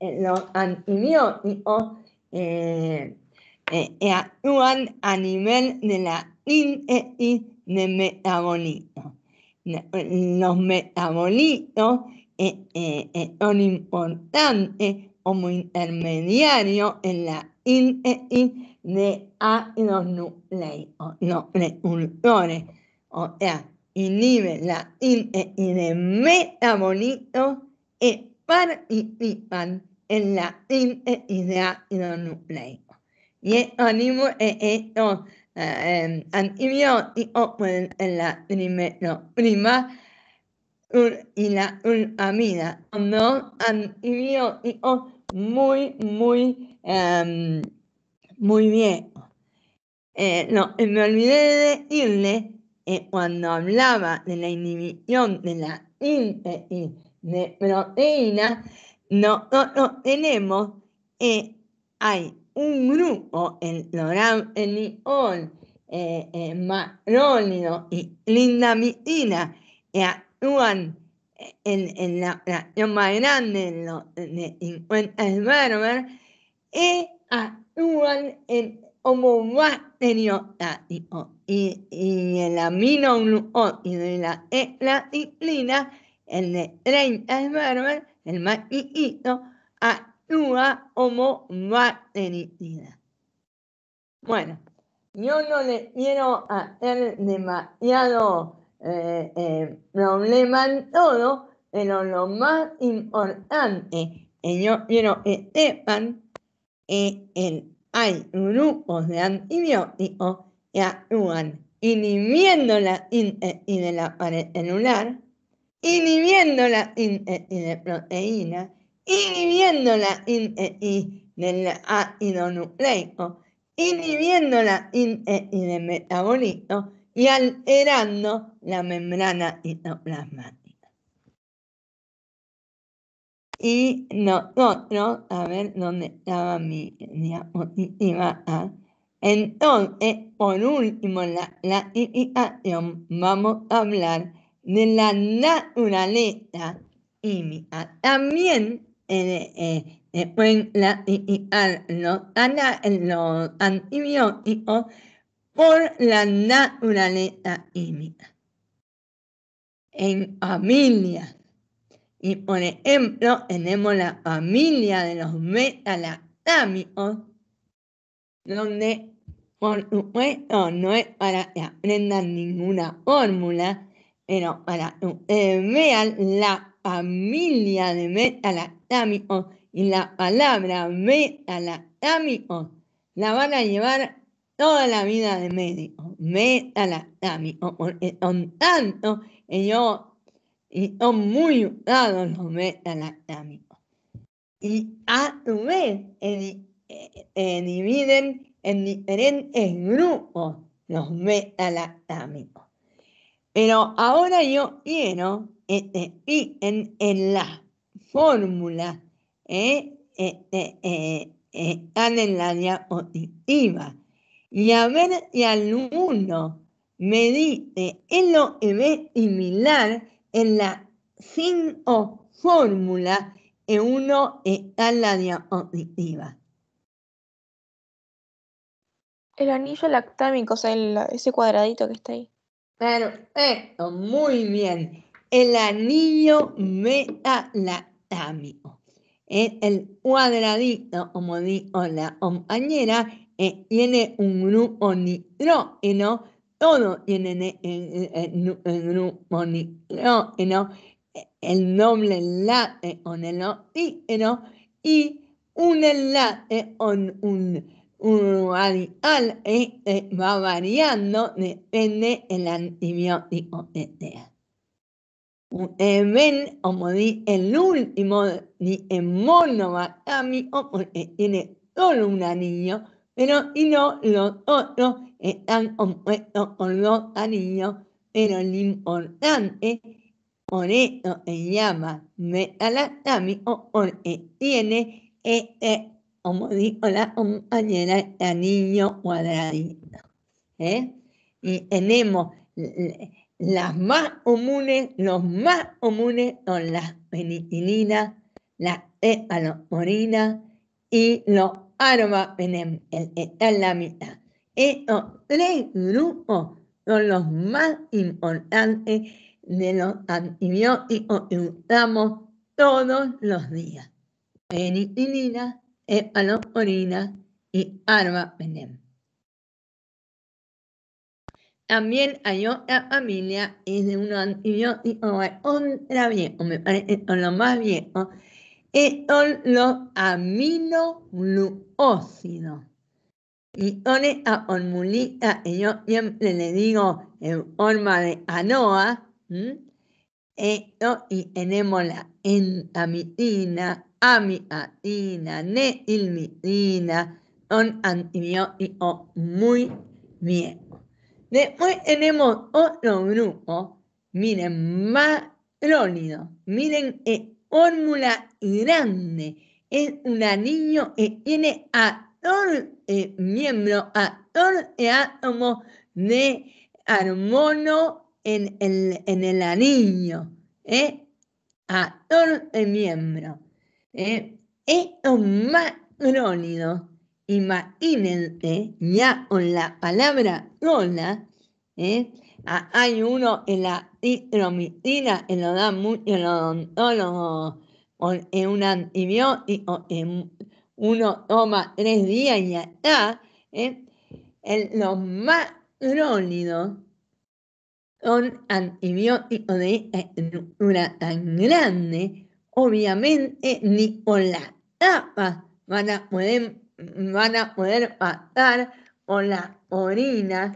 los antibióticos que eh, eh, eh, actúan a nivel de la metabolito. Los metabolitos eh, eh, son e, e, e, importantes como intermediarios en la síntesis de nucleicos, los precursores, o sea, inhibe la i de metabolitos y participan en la síntesis de ácidos nucleicos. Y esto animo, eh, esto eh, em, antibióticos oh, en la primera prima y la amiga No, oh, muy, muy, em, muy bien. Eh, no, eh, me olvidé de decirle cuando hablaba de la inhibición de la proteína no no nosotros tenemos que hay un grupo en Loram Eliol, eh, en eh, Marónido y Linda Mitina que actúan en, en la canción más grande en los 50 Smerber y actúan en como más y, y el amino glucótido y la eclaticlina, el de 30 Smerber, el más chiquito, actúan ua homo Bueno, yo no le quiero hacer demasiado eh, eh, problema en todo, pero lo más importante que yo quiero que sepan que hay grupos de antibióticos que actúan inhibiendo la eh, de la pared celular, inhibiendo la de proteínas inhibiendo e, la INEI del ácido inhibiendo la I del metabolito y alterando la membrana citoplasmática. Y nosotros, a ver dónde estaba mi diapositiva. A, Entonces, por último, la clasificación, vamos a hablar de la naturaleza química. También eh, eh, eh, pueden los, antibióticos por la naturaleza química. En familia. Y por ejemplo, tenemos la familia de los metalactámicos, donde por supuesto no es para que aprendan ninguna fórmula, pero eh, para eh, me vean la familia de metalactámicos y la palabra metalactámicos la van a llevar toda la vida de médico, metalactámicos, eh, porque son tanto ellos yo, y son muy usados los metalactámicos. Y a su vez, dividen en diferentes grupos los metalactámicos. Pero ahora yo quiero, eh, eh, y en, en la fórmula, eh, eh en la diapositiva, y a ver si alguno me dice, en lo que similar en la cinco fórmula e uno está en la diapositiva. El anillo lactámico, o sea, ese cuadradito que está ahí. Perfecto, muy bien. El anillo metalatámico el cuadradito, como dijo la compañera, eh, tiene un grupo nitrógeno, todo tiene el, el grupo nitrógeno, el doble enlace con el oxígeno y un enlace con un un al eh, eh, va variando depende del antibiótico que sea. Un evento, como di el último, ni el monobactámico, porque tiene solo un anillo, pero y no, los otros están compuestos con dos anillos, pero lo importante, por eso se llama metalactámico, porque tiene este como dijo la compañera niño Cuadradito. ¿eh? Y tenemos las más comunes, los más comunes son las penicilinas, las orina y los aromas está en la mitad. Estos tres grupos son los más importantes de los antibióticos que usamos todos los días. Penicilina, épalo, orina y Arma veneno. También hay otra familia es de un antibiótico otra viejo, me parece son lo más viejo, es son los aminoglucósidos. Y con esta formulita que yo siempre le digo en forma de anoa, ¿m? Esto y tenemos la amitina, amiatina, ne ilmitina, on antimio y o muy bien. Después tenemos otro grupo, miren, matrónido. miren, es fórmula grande, es un anillo que tiene a todos eh, miembros, a todos átomos de armono en el, en el anillo, ¿eh? a todo el miembro. ¿eh? los macrónido, imagínense, ya con la palabra cola ¿eh? ah, hay uno en la titromicina en lo da mucho lo en un antibiótico, en uno toma tres días y ya está. en ¿eh? los macrónidos son antibióticos de una estructura tan grande, obviamente ni con la tapa van a poder, van a poder pasar con la orina.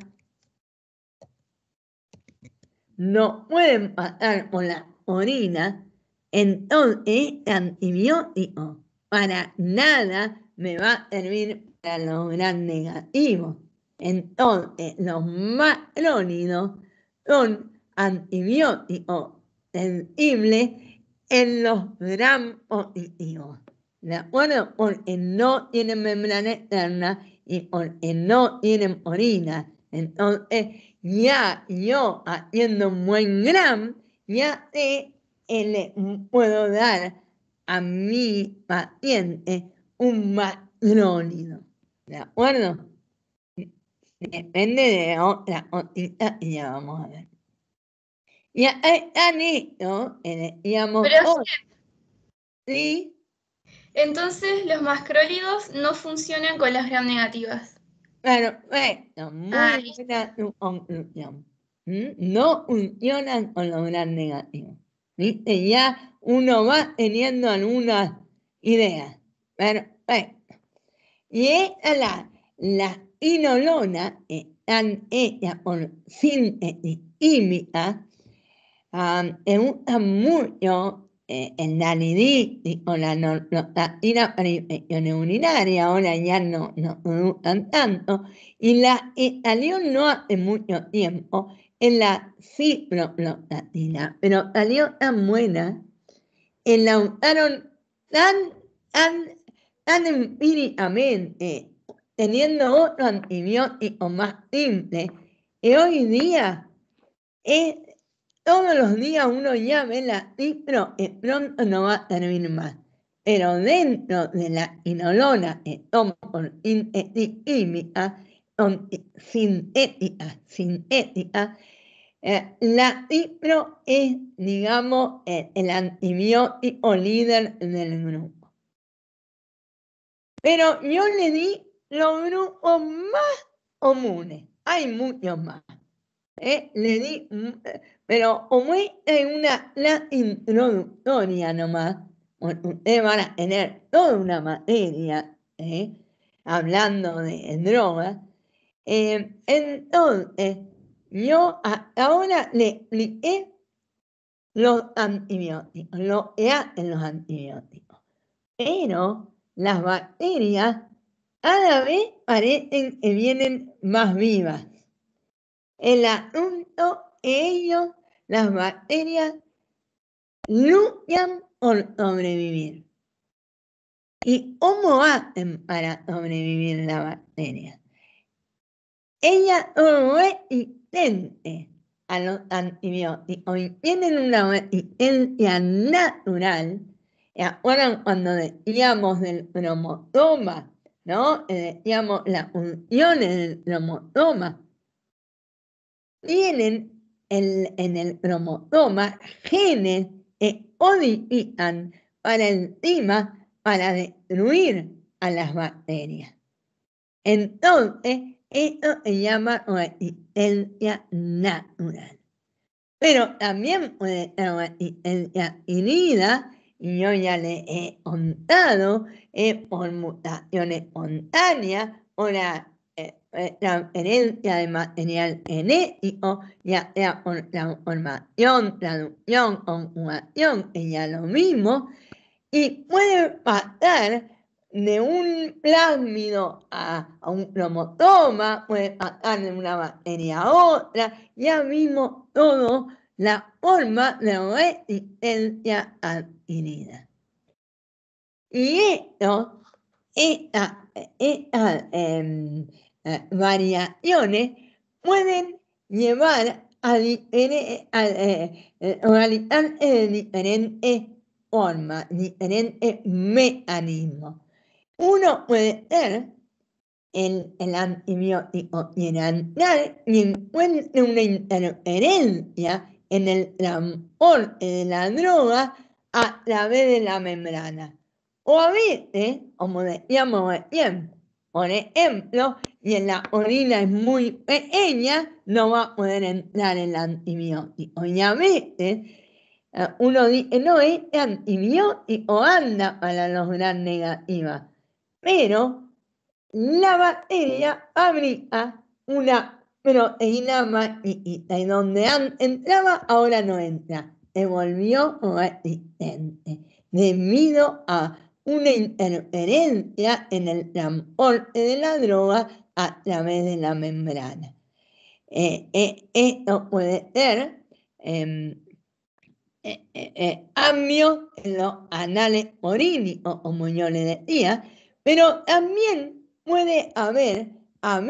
No pueden pasar con la orina, Entonces, este antibiótico para nada me va a servir para lograr negativos. Entonces, los macrónidos un antibiótico sensible en los gram positivos. ¿De acuerdo? Porque no tienen membrana externa y porque no tienen orina. Entonces, ya yo haciendo un buen gram, ya sé le puedo dar a mi paciente un macrónido. ¿De acuerdo? depende de otra cosita y ya vamos a ver. Ya está ah, listo, eh, Pero, oh, ¿sí? Entonces los macrólidos no funcionan con las gran negativas. bueno ah, muy ¿Mm? No funcionan con los gran negativos. Ya uno va teniendo algunas ideas. Perfecto. Y esta es la, la inolona e, an ella por sin y en un mucho en la o la no la ahora ya no no gustan tanto y la salió e, no hace mucho tiempo en la ciprofloxacina pero salió tan buena en la usaron tan tan tan empíricamente teniendo otro antibiótico más simple. Y hoy día, todos los días uno ya ve la tipro y pronto no va a terminar más. Pero dentro de la inolona que toma por sintética, sintética, eh, la cipro es, digamos, el, el antibiótico líder del grupo. Pero yo le di los grupos más comunes Hay muchos más. ¿eh? le pero como es una la introductoria nomás, ustedes van a tener toda una materia ¿eh? hablando de drogas, eh, entonces yo ahora le expliqué los antibióticos, lo que en los antibióticos, pero las bacterias vez parecen que vienen más vivas. El asunto ellos, las bacterias, luchan por sobrevivir. ¿Y cómo hacen para sobrevivir la bacterias? Ella es resistente a los antibióticos y tienen una resistencia natural. ¿Se cuando decíamos del cromotoma? ¿no? Eh, la digamos, función en el cromosoma tienen en el cromosoma genes que codifican para enzima para destruir a las bacterias. Entonces, esto se llama resistencia natural. Pero también puede ser resistencia inida yo ya le he contado eh, por mutaciones espontáneas o e, e, la transferencia de material genético, ya sea por transformación, traducción, conjugación, que ya lo mismo, y puede pasar de un plásmido a, un cromotoma, puede pasar de una materia a otra, ya mismo todo la forma de resistencia adquirida. Y esto, estas em, eh, variaciones pueden llevar a, eh, eh, realizar diferentes formas, diferentes mecanismos. Uno puede ser el, antibiótico y y encuentre una interferencia en el transporte eh, de la droga a través de la membrana. O a veces, como decíamos tiempo, por ejemplo, y en la orina es muy pequeña, no va a poder entrar el antibiótico. Y a veces eh, uno dice, no, es antibiótico anda para gran negativa. Pero la bacteria fabrica una pero y, y, en donde entraba, ahora no entra. Se eh, volvió eh, eh, debido a una interferencia en el transporte de la droga a través de la membrana. esto puede ser em, eh, cambio en los anales orínicos, o yo de decía, pero también puede haber a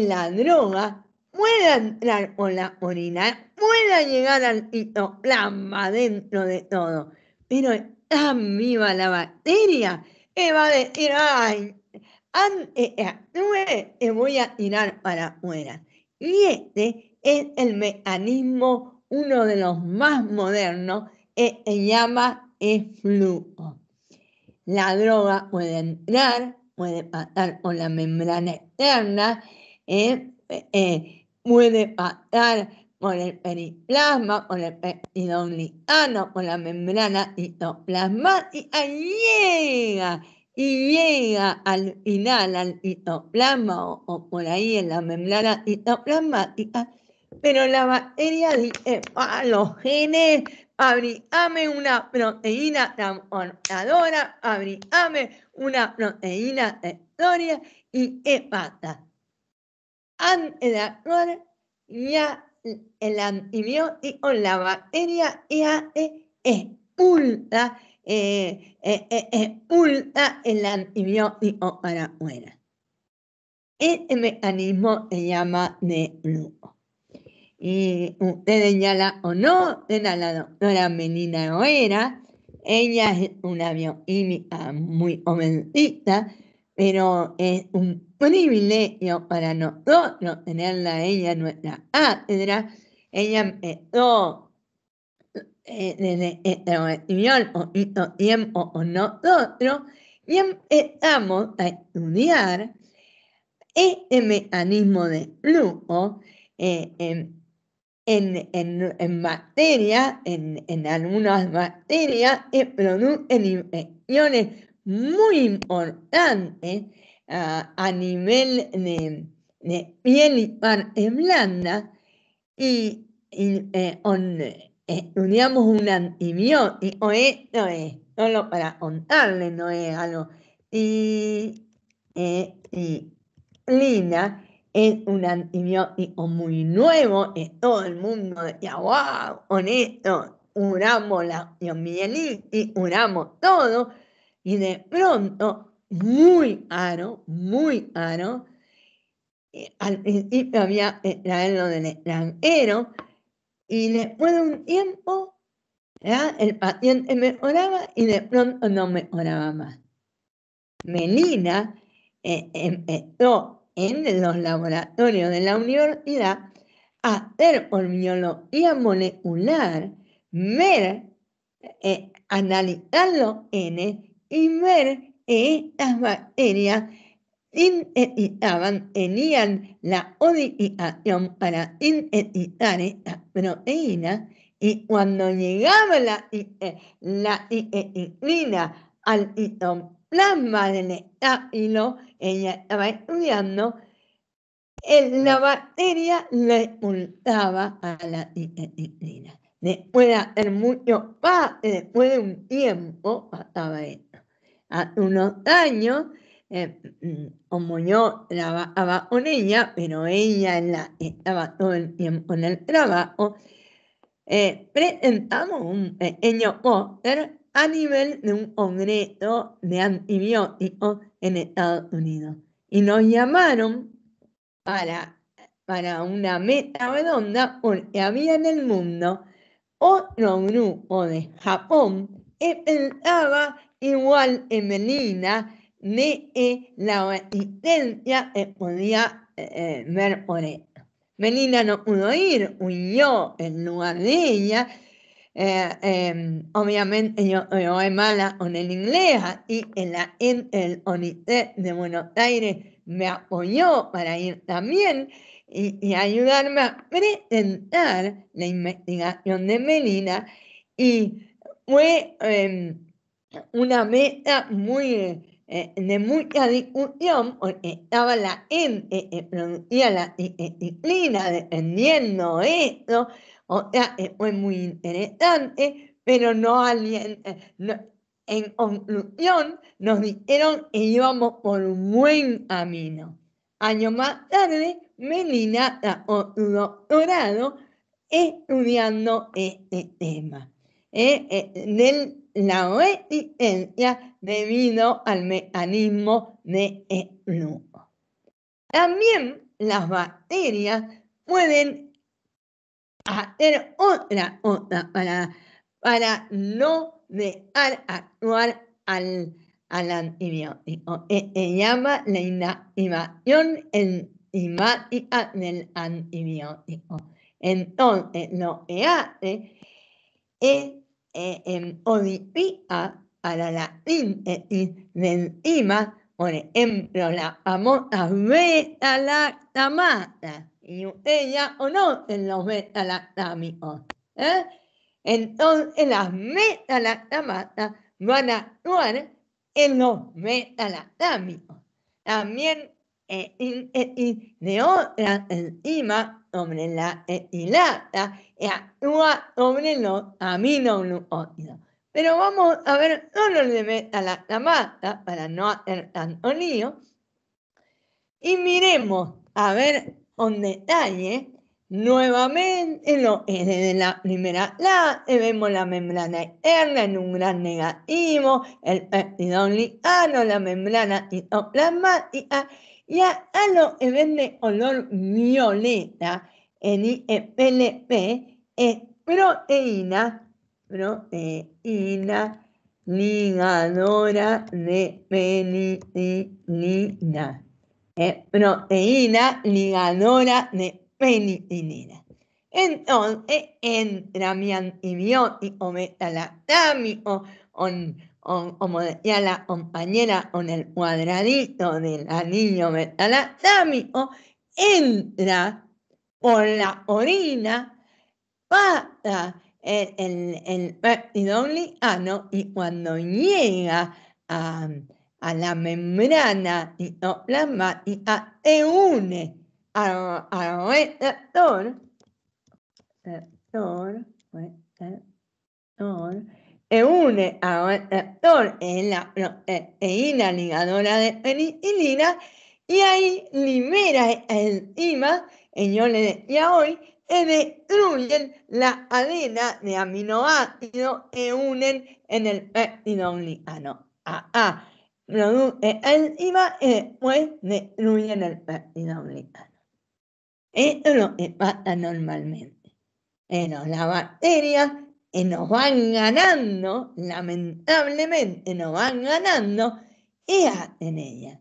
la droga pueda entrar o la orina, pueda llegar al citoplasma dentro de todo, pero está viva la bacteria que va a decir, ay, te eh, eh, eh, voy a tirar para afuera. Y este es el mecanismo, uno de los más modernos, que se llama flujo. La droga puede entrar, puede pasar por la membrana externa, puede ¿eh? Eh, pasar por el periplasma, por el peptidoglicano, por la membrana citoplasmática, llega y llega al final al citoplasma o, por ahí en la membrana citoplasmática, ah, pero la bacteria dice, eh, a ah, los genes, abríame una proteína transportadora, abríame una proteína historia y qué pasa han el el antibiótico, la bacteria ya expulsa, eh, el antibiótico para afuera. Este mecanismo se llama de lujo. Y ustedes ya la conocen a la doctora Menina Oera. Ella es una bioquímica muy jovencita pero es un privilegio para nosotros tenerla ella en nuestra cátedra. Ella empezó eh, desde este o hizo tiempo con nosotros y empezamos a estudiar este mecanismo de flujo eh, en, en, en, en bacterias, en, en algunas bacterias que producen infecciones muy importante ah, a nivel de, piel y parte blanda y, y eh, eh, estudiamos un antibiótico, esto es solo para contarle, no es algo. Y, eh, y Lina es un antibiótico muy nuevo, que todo el mundo decía, ah, wow, con esto curamos la y curamos todo y de pronto, muy aro, muy aro, eh, al principio había traerlo eh, del extranjero y después de un tiempo el paciente mejoraba y de pronto no mejoraba más. Melina eh, empezó en los laboratorios de la universidad a hacer hormiología molecular, ver, analizar los genes ver estas bacterias sintetizaban, tenían la odificación para sintetizar esta proteína y cuando llegaba la, e, la e, al citoplasma del estáfilo, ella estaba estudiando, la bacteria le expulsaba a la etiquetina. Después de hacer mucho, después de un tiempo, pasaba esto a unos años, eh, mm, o trabajaba con ella, pero ella la, estaba todo el tiempo en el trabajo, eh, presentamos un pequeño póster a nivel de un congreso de antibióticos en Estados Unidos. Y nos llamaron para, para una meta redonda porque había en el mundo otro grupo de Japón que pensaba igual en ni me e, la existencia que eh, podía eh, eh, ver por ella. Melina no pudo ir, huyó en lugar de ella. Em, obviamente yo soy mala con el inglés y en la en el ONICE de Buenos Aires me apoyó para ir también y, ayudarme a presentar la investigación de Melina y fue em, una meta muy, eh, de mucha discusión, porque eh, estaba la gente eh, que producía la disciplina defendiendo eso, o sea, fue muy interesante, pero no alguien, en conclusión, nos dijeron que íbamos por un buen camino. años más tarde, Melina sacó su doctorado estudiando este tema la resistencia debido al mecanismo de enojo. También las bacterias pueden hacer otra cosa para, para no dejar actuar al, antibiótico. E, se llama la inactivación enzimática del antibiótico. Entonces, lo que hace es e, en para la síntesis de enzimas, por ejemplo, la famosa beta-lactamasa. E, y o no en los beta-lactámicos. ¿eh? Entonces, las beta lactamatas van a actuar en los beta-lactámicos. También y de otra el ima sobre la etilata y e, actúa sobre los aminoglucósidos. Pero vamos a ver solo le a la mata para no hacer tanto lío. Y miremos a ver con detalle nuevamente lo desde la primera la vemos la membrana externa en un gran negativo, el peptidón eh, ah, no la membrana y isoplasmática oh, la vende olor violeta, en IFLP, es proteína, proteína ligadora de penicilina. Es proteína ligadora de penicilina. Entonces, entra mi antibiótico metalactámico, on como decía la compañera, con el cuadradito del anillo metalatámico, entra por la orina, pasa el, el, ah, y cuando llega a, la membrana citoplasmática se une al, al receptor, receptor, receptor se une a un en la proteína eh, ligadora de penicilina y ahí libera enzima, y yo le decía hoy, que destruyen la cadena de aminoácidos que unen en el péptido glicano AA. Ah, ah, produce enzima y después destruyen el péptido glicano. Esto es lo que pasa normalmente. Pero la bacteria y nos van ganando, lamentablemente nos van ganando, y en ella.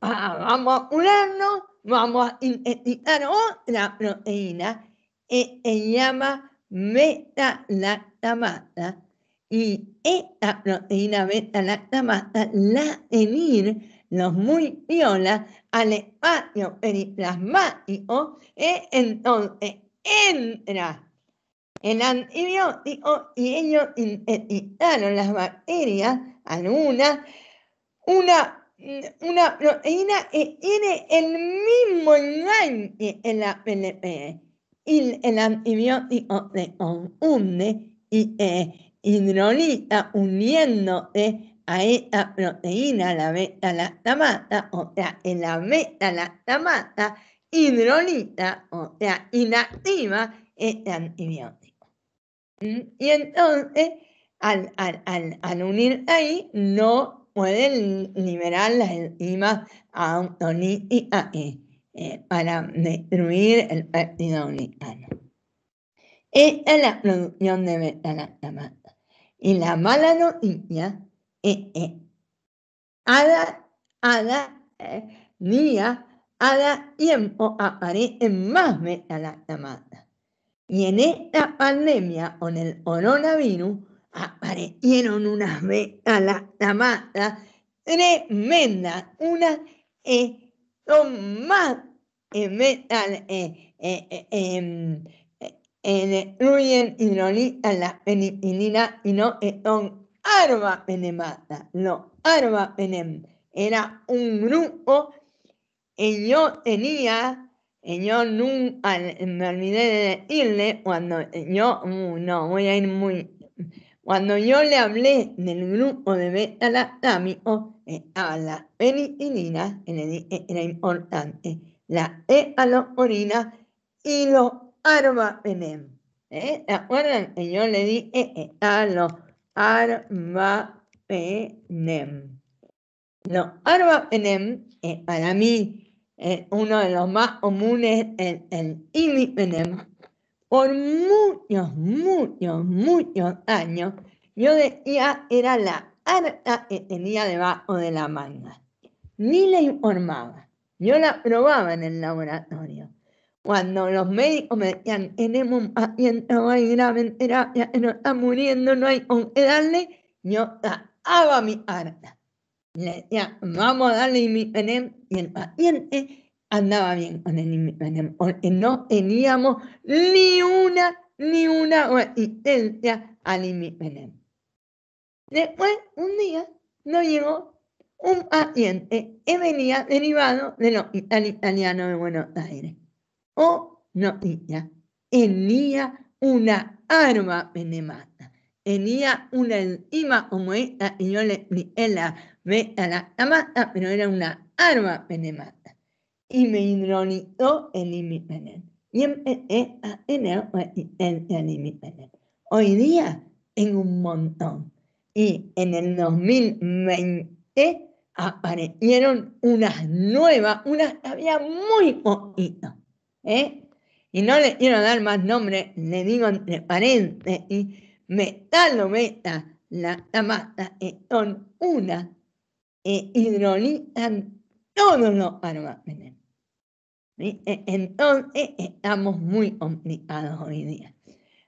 Ah, vamos a curarnos, vamos a inyectar otra proteína que se llama lactamata Y esta proteína beta lactamata, la enir los violas al espacio periplasmático, e entonces entra el antibiótico y ellos inyectaron eh, las bacterias a una, una, una proteína que tiene el mismo enganche en la PLP. Y el antibiótico se confunde y eh, hidrolita uniéndose a esta proteína, la beta tamata o sea, en la beta tamata hidrolita, o sea, inactiva este antibiótico. Mm, y entonces, al, unir ahí, no pueden liberar las enzimas autolíticas e, eh, para destruir el partido unitario. Esta es la producción de beta Y la mala noticia es que cada, cada eh, día, cada tiempo aparecen más beta y en esta pandemia, con el coronavirus, aparecieron unas a la llamada tremendas, unas eh, son más eh, metal, eh, eh, destruyen eh, em, eh, y realizan la penicilina y no eh, son arma penemata, no arma penem era un grupo que yo tenía yo nunca me olvidé de decirle cuando yo, uh, no, voy a ir muy... Cuando yo le hablé del grupo de beta la estaba eh, la penicilina, que le dije era importante, la e y los arvapenem. ¿Eh? ¿Se acuerdan que yo le dije eh, a los arvapenem. Los arvapenem, eh, para mí, uno de los más comunes en, el en por muchos, muchos, muchos años, yo decía era la harta que tenía debajo de la manga. Ni la informaba. Yo la probaba en el laboratorio. Cuando los médicos me decían, tenemos un paciente grave en terapia, que está muriendo, no hay con darle, yo sacaba mi harta le a darle Imitanem y el paciente em, ah, eh, andaba bien con el imipenem no teníamos ni una, ni una resistencia al imipenem. Después, un día, nos llegó un paciente que eh, venía derivado del hospital italiano de Buenos Aires. O noticia, tenía una arma penemata, tenía una enzima como esta y yo le expliqué la me la amata, pero era una arma penemata. Y me hidronizó el imipenel. Y empecé e, Hoy día tengo un montón. Y en el 2020 aparecieron unas nuevas, unas que había muy poquito. ¿eh? Y no le quiero dar más nombre, le digo entre paréntesis, metalometa, la tamata, son una eh, ah, todos los aromas. E, Entonces e, estamos muy complicados hoy día.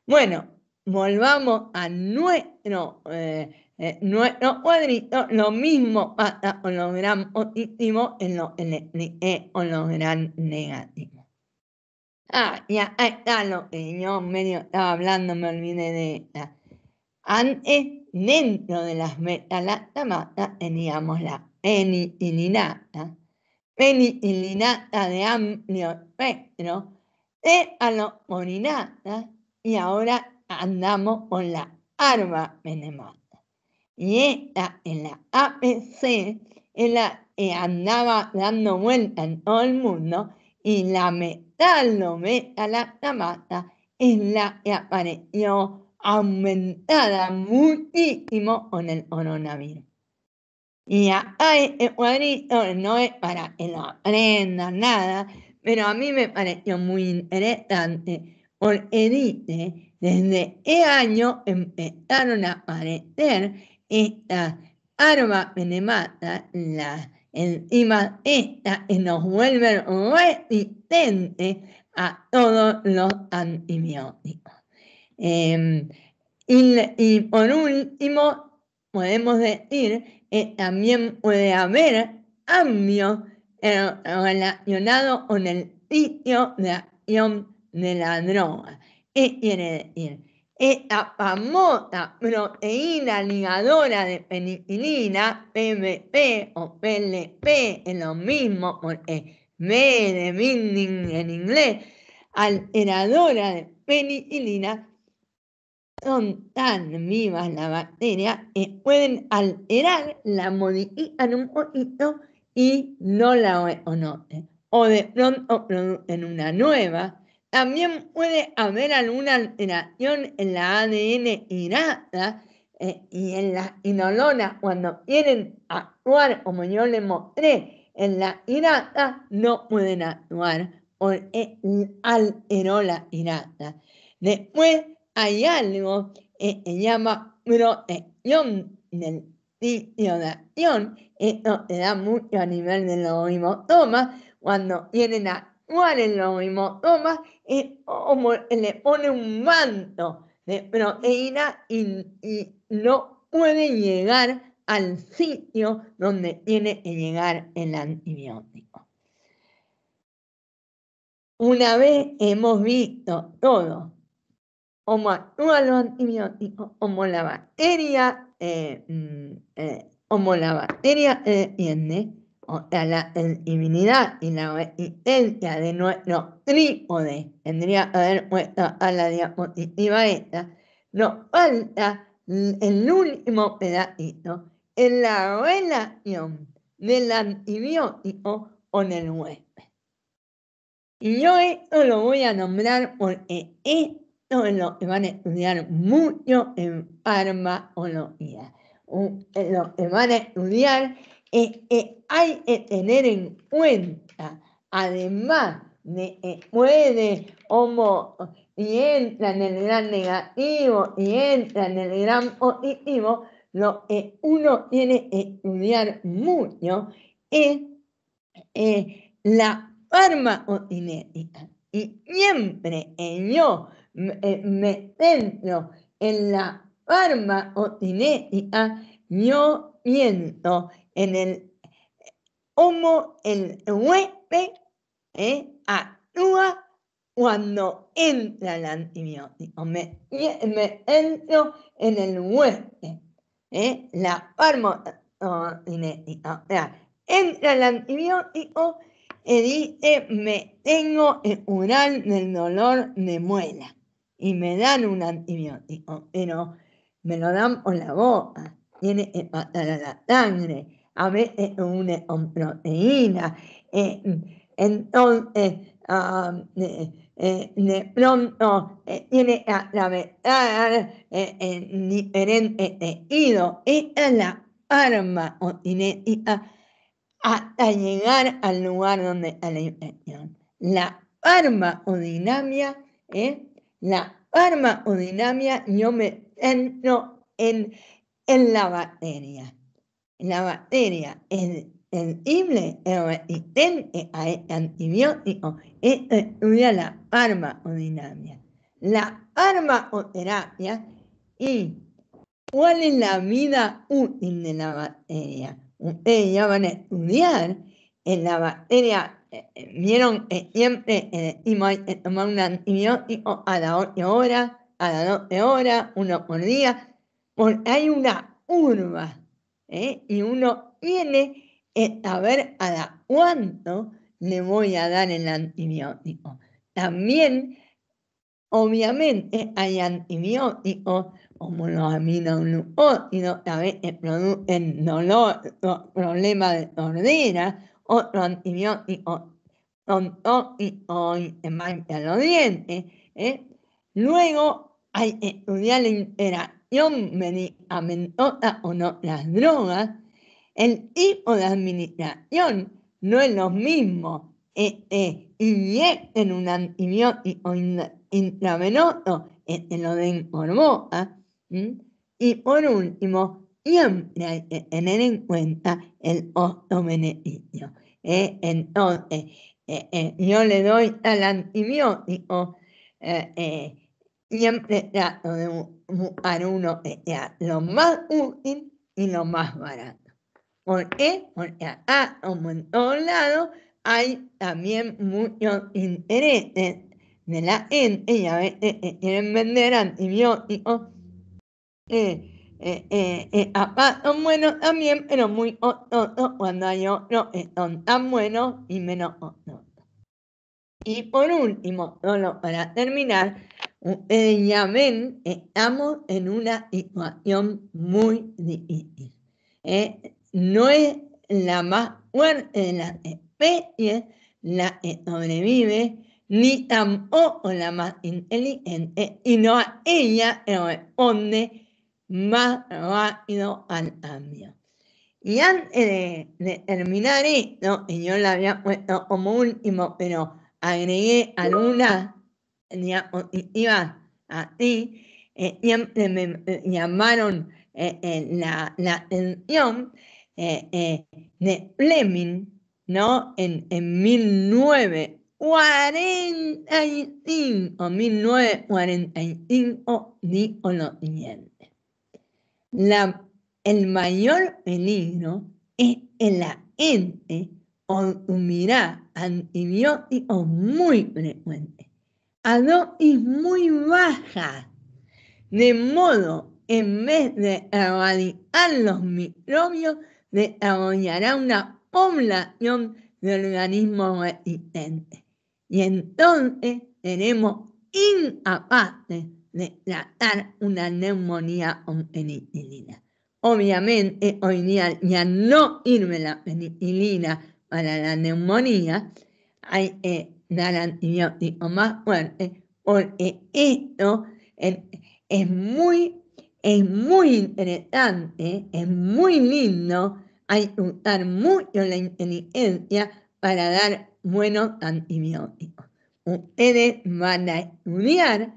Bueno, volvamos a nuestro, eh, eh, nuestro cuadrito. Lo mismo pasa con los gran positivos en los eh, los gran negativos. Ah, ya está lo que yo medio estaba hablando, me olvidé de antes, dentro de las metalactamatas, teníamos la penicilinata, penicilinata de amplio espectro, etanomoninata, y ahora andamos con la arma venemata. Y esta en la APC en la andaba dando vuelta en todo el mundo y la metalometalactamata es la que apareció aumentada muchísimo con el coronavirus. Y acá este eh, cuadrito no es para que lo aprendan nada, pero a mí me pareció muy interesante porque dice, desde qué año empezaron a aparecer estas armas mata las enzimas estas que nos vuelven resistentes a todos los antibióticos. Em, y, por último, podemos decir que eh, también puede haber cambios eh, relacionado con el sitio de acción de la droga. ¿Qué quiere decir? Esta famosa proteína ligadora de penicilina, PMP o PLP, es lo mismo porque B de binding en inglés, alteradora de penicilina, son tan vivas la bacteria que pueden alterar, la modifican un poquito y no la no eh, O de pronto producen una nueva. También puede haber alguna alteración en la ADN irata eh, y en la inolonas cuando quieren actuar, como yo les mostré, en la irata no pueden actuar porque alteró la irata Después hay algo que se llama protección del sitio de acción. Esto se da mucho a nivel de toma cuando quieren actuar en toma es como e le pone un manto de proteína y, y no puede llegar al sitio donde tiene que llegar el antibiótico. Una vez hemos visto todo los antibióticos, como la bacteria a e, e, la inmunidad e, y la resistencia de nuestro trípode tendría que haber puesto a la diapositiva esta, nos falta el último pedacito en la relación del antibiótico con el huésped. Y yo esto lo voy a nombrar porque es lo que van a estudiar mucho en farmacología. Lo que van a estudiar es que hay que tener en cuenta, además de que eh, puede como y entra en el gran negativo y entra en el gran positivo, lo que uno tiene que estudiar mucho es eh, la farmacocinética. Y siempre en yo eh, me centro en la o otinética, yo miento en el homo el huepe eh, actúa cuando entra el antibiótico. Me, entro en el huésped, eh, la farma O sea, entra el antibiótico y dice, me tengo el curar del dolor de muela y me dan un antibiótico, oh, pero me lo dan por la boca, tiene que pasar a la sangre, a veces eh, une con proteína. Eh, entonces, ah, eh, de pronto tiene que atravesar en diferentes tejidos. y es la arma hasta llegar al lugar donde está la infección. La arma o es la armodinamia yo me centro en, en la bacteria. La bacteria es sensible y resistente este antibiótico Esto estudia la arma La terapia y cuál es la vida útil de la bacteria. Ustedes ya van a estudiar en la batería eh, eh, vieron eh, siempre tomar un antibiótico a la hora a la 12 hora uno por día, porque hay una curva y uno viene a saber a cuánto le voy a dar el antibiótico. También, obviamente, hay antibióticos como los aminoglucósidos, a veces producen dolor, problemas de sordera, otro antibiótico con se en los dientes. ¿eh? Luego hay que estudiar la interacción medicamentosa no las drogas. El tipo de administración no es lo mismo. inyecten e, e, un antibiótico intravenoso e, lo den por boca. Y por último, siempre hay que tener en cuenta el costo-beneficio. ¿Eh? entonces, eh, eh, yo le doy al antibiótico, siempre trato de buscar uno que sea lo más útil y lo más barato. ¿Por qué? Porque acá, como en todos lados, hay también muchos intereses de la gente y a veces quieren vender antibióticos eh, son eh, eh, ah, ah, ah, buenos también, pero muy otoso oh, oh, oh, cuando hay no son eh, tan buenos y menos Y por último, solo para terminar, ya ven, estamos en una situación muy difícil. no es la más fuerte de las especies la que sobrevive, ni tampoco la más inteligente, y no a ella responde más rápido al cambio. Y antes eh, de, terminar esto, y yo la había puesto como último, pero agregué algunas diapositivas así, eh, siempre me llamaron eh, la, atención de Fleming, ¿no? En, en 1945, 1945, dijo lo siguiente el mayor peligro es que la gente consumirá antibióticos muy frecuentes, a dosis muy baja de modo en vez de erradicar los microbios, desarrollará una población de organismos resistentes. Y entonces tenemos incapaces tratar una neumonía con penicilina. Obviamente, hoy día ya no irme la penicilina para la neumonía, hay que dar antibióticos más fuerte, porque esto es, muy, es muy interesante, es muy lindo, hay que usar mucho la inteligencia para dar buenos antibióticos. Ustedes van a estudiar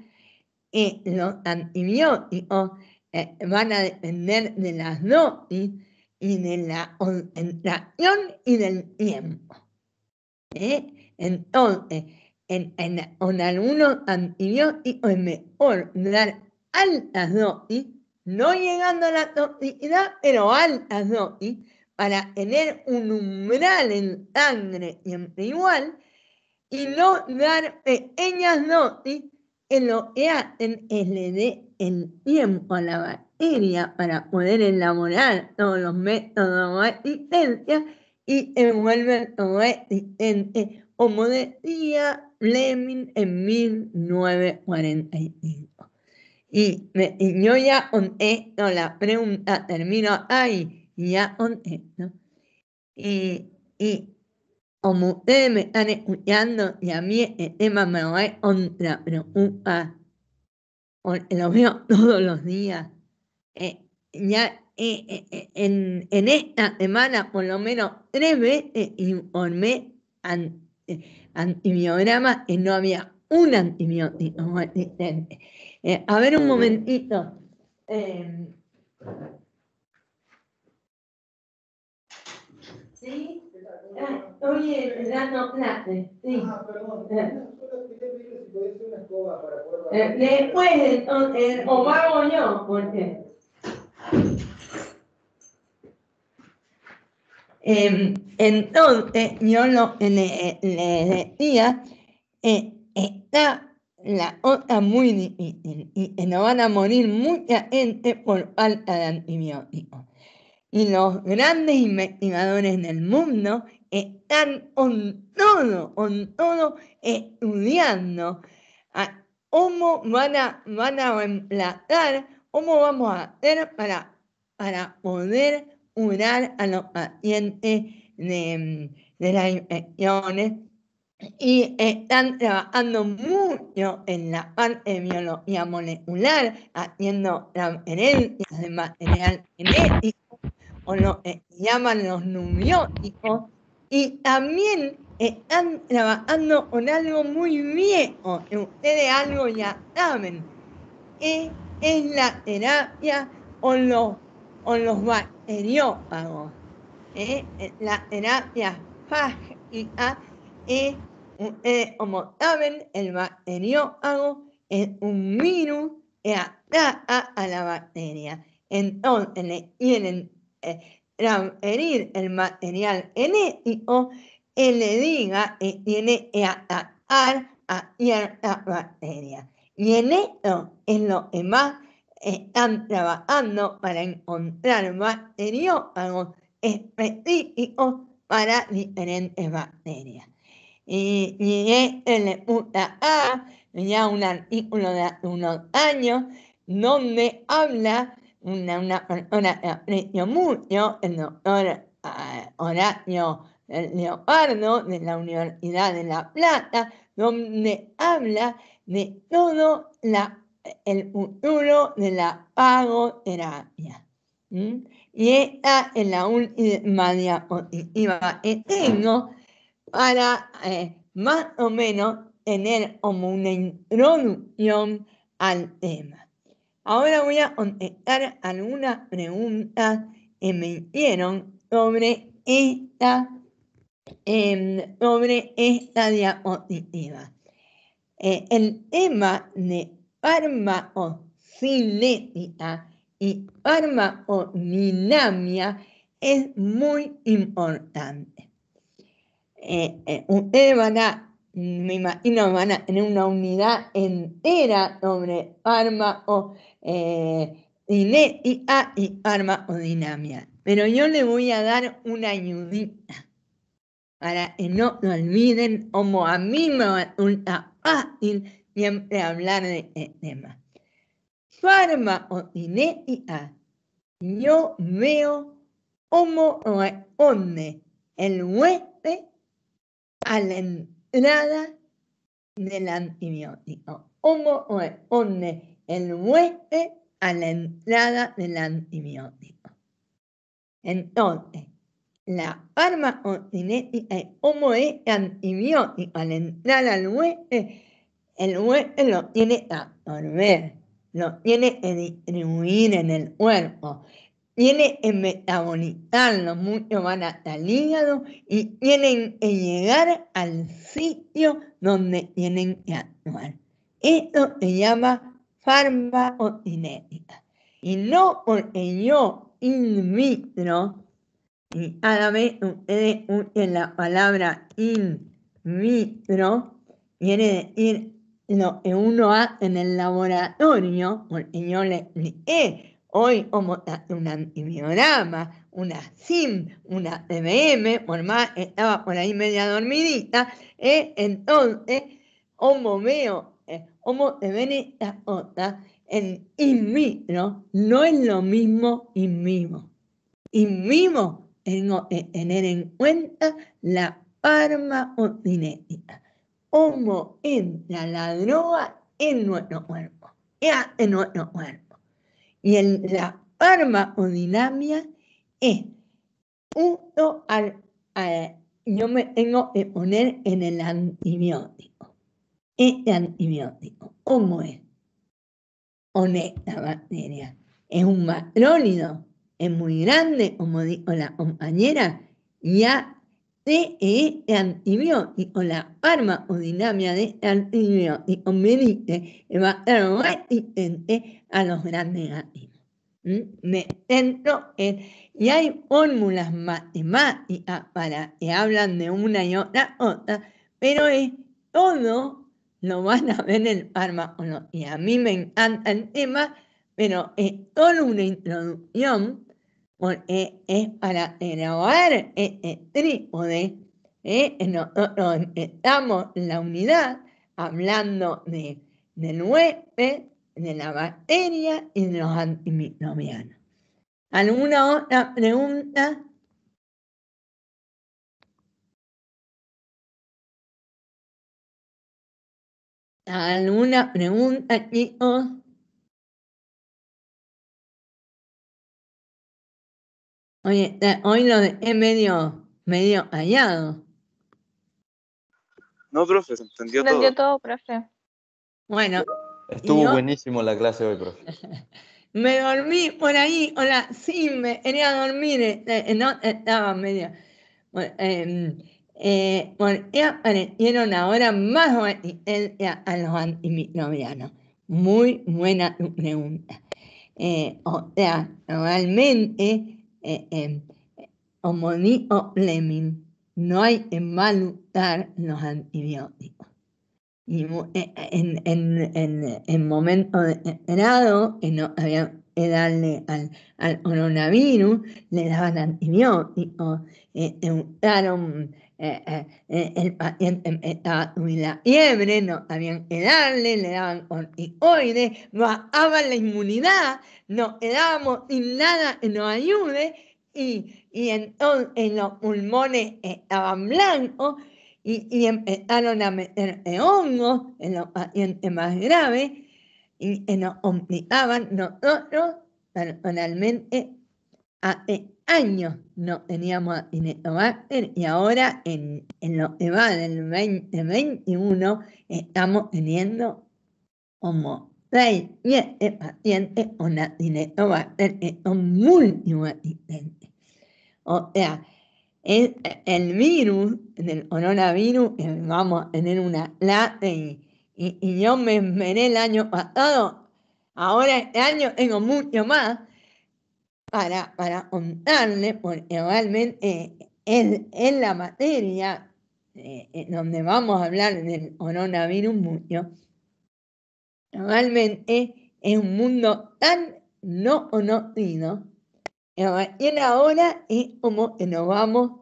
y los antibióticos oh, eh, van a depender de las dosis y de la concentración y del tiempo. ¿Eh? Entonces, en, con algunos antibióticos es mejor dar altas dosis, no llegando a la toxicidad, pero altas dosis, para tener un umbral en sangre siempre igual, y no dar pequeñas dosis lo es le le el tiempo a e la bacteria para poder elaborar todos los métodos de resistencia y envuelve todo resistente, como decía Fleming en 1945. Y, me, yo ya esto la pregunta, termino ahí, ya contesto. Y, y como ustedes me están escuchando y a mí este tema me va a preocupa. lo veo todos los días. Eh, ya eh, eh, en, esta semana, por lo menos tres veces, informé an, antibiogramas que no había un antibiótico a ver un momentito. ¿Sí? Ah, oye, ya no plate, sí. Ah, perdón. Ah. Solo quería pedirle si podía hacer una escoba para eh, Después, entonces, o pago yo, porque... Eh, entonces, yo lo que le, le decía, eh, está la otra muy difícil y nos no van a morir mucha gente por falta de antibióticos. Y los grandes investigadores del mundo están en todo, con todo estudiando eh, cómo van a, van cómo vamos a hacer para, para poder curar a los pacientes de, las infecciones y están trabajando mucho en la parte de biología molecular, haciendo transferencias de material genético o lo que llaman los numióticos y también están eh, trabajando con algo muy viejo, que ustedes algo ya saben, que es la terapia con los, los bacteriófagos. ¿eh? Eh, la terapia fágica es, como saben, el bacteriófago es un virus que ataca a la bacteria. Entonces le tienen transferir el material genético él le diga que tiene que atacar a ciertas bacterias. Y en esto es lo que más están eh, trabajando para encontrar bacteriófagos específicos para diferentes bacterias. Y, y el le a un artículo de hace unos años donde habla una, una, una, eh, eh, el doctor eh, Horacio Leopardo de la Universidad de La Plata, donde habla de todo la, el futuro de la pagoterapia. Y esta es la última diapositiva que tengo para más o menos tener como una introducción al tema. Ahora voy a contestar algunas preguntas que me hicieron sobre esta, em, sobre esta diapositiva. Eh, el tema de oscilética y farmacodinamia es muy importante. Eh, eh, ustedes van a a en una unidad entera, sobre arma o eh, y A y arma o dinamia. Pero yo le voy a dar una ayudita para que no lo olviden, como a mí me resulta fácil siempre hablar de este tema. Farma o A yo veo cómo responde el huésped al entrada del Homo responde el hueste a la entrada del antibiótico. Entonces, la farmacocinética como es como este antibiótico al entrar al hueste, el hueste lo tiene que absorber, lo tiene que distribuir en el cuerpo tiene el metabolizarlo mucho van hasta el hígado y tienen que llegar al sitio donde tienen que actuar. Esto se llama farmacocinética. Y no porque yo in vitro, y a la vez ustedes usen la palabra in vitro, quiere decir lo que uno hace en el laboratorio, porque yo le expliqué hoy ah, una miorama, una SIM, una MM, por más estaba por ahí media dormidita, eh, entonces, homo meo, eh, homo de otra, en in ¿no? no es lo mismo inmimo. Inmimo tengo que tener en cuenta la arma Homo entra la droga en nuestro cuerpo, ya en nuestro cuerpo. Y en la arma es uno al, yo me tengo que poner en el antibiótico. Este antibiótico, ¿cómo es? Honesta bacteria. Es un macrónido, es muy grande, como dijo la compañera, ya det la la arma farmacodinamia, de de y y que va resistente a los grandes negativos. ¿Mm? Me centro en, y hay fórmulas matemáticas para que hablan de una y otra otra, pero es todo lo van a ver en Y A mí me encanta el tema, pero es solo una introducción e, es para grabar este trípode. E, Nosotros estamos en la unidad hablando de, del huésped, de la bacteria y de los antimicrobianos. ¿Alguna otra pregunta? ¿Alguna pregunta, chicos? Oye, eh, hoy lo he medio, hallado. No, profe, entendió todo. entendió todo, profe. Bueno. Estuvo buenísimo la clase hoy, profe. me dormí por ahí, hola, sí, me quería dormir, eh, eh, no estaba medio... Bueno, em, eh, eh, ahora más menos a los antimicrobianos. Muy buena pregunta. o sea, realmente eh, em, o no hay en malutar los antibióticos. Eh, en, en, momento determinado, que no había que darle al, coronavirus, le daban antibióticos, eh, eh, eh, eh, el paciente estaba con la fiebre, no sabían qué darle, le daban corticoides, bajaban la inmunidad, no quedábamos sin nada que nos ayude y, y entonces los pulmones estaban blancos y, empezaron a meter hongos en los pacientes más graves y nos complicaban nosotros personalmente a, años no teníamos Inetobar y ahora en, en lo que va del 2021 estamos teniendo como 6, 7 pacientes con la Inetobacter que son multiresistentes. O sea, el virus el coronavirus, vamos a tener una clase y, y yo me envenené el año pasado, ahora este año tengo mucho más para, para contarle, porque realmente eh, en, la materia eh, en donde vamos a hablar del coronavirus mucho, realmente es un mundo tan no conocido y ahora es como que nos vamos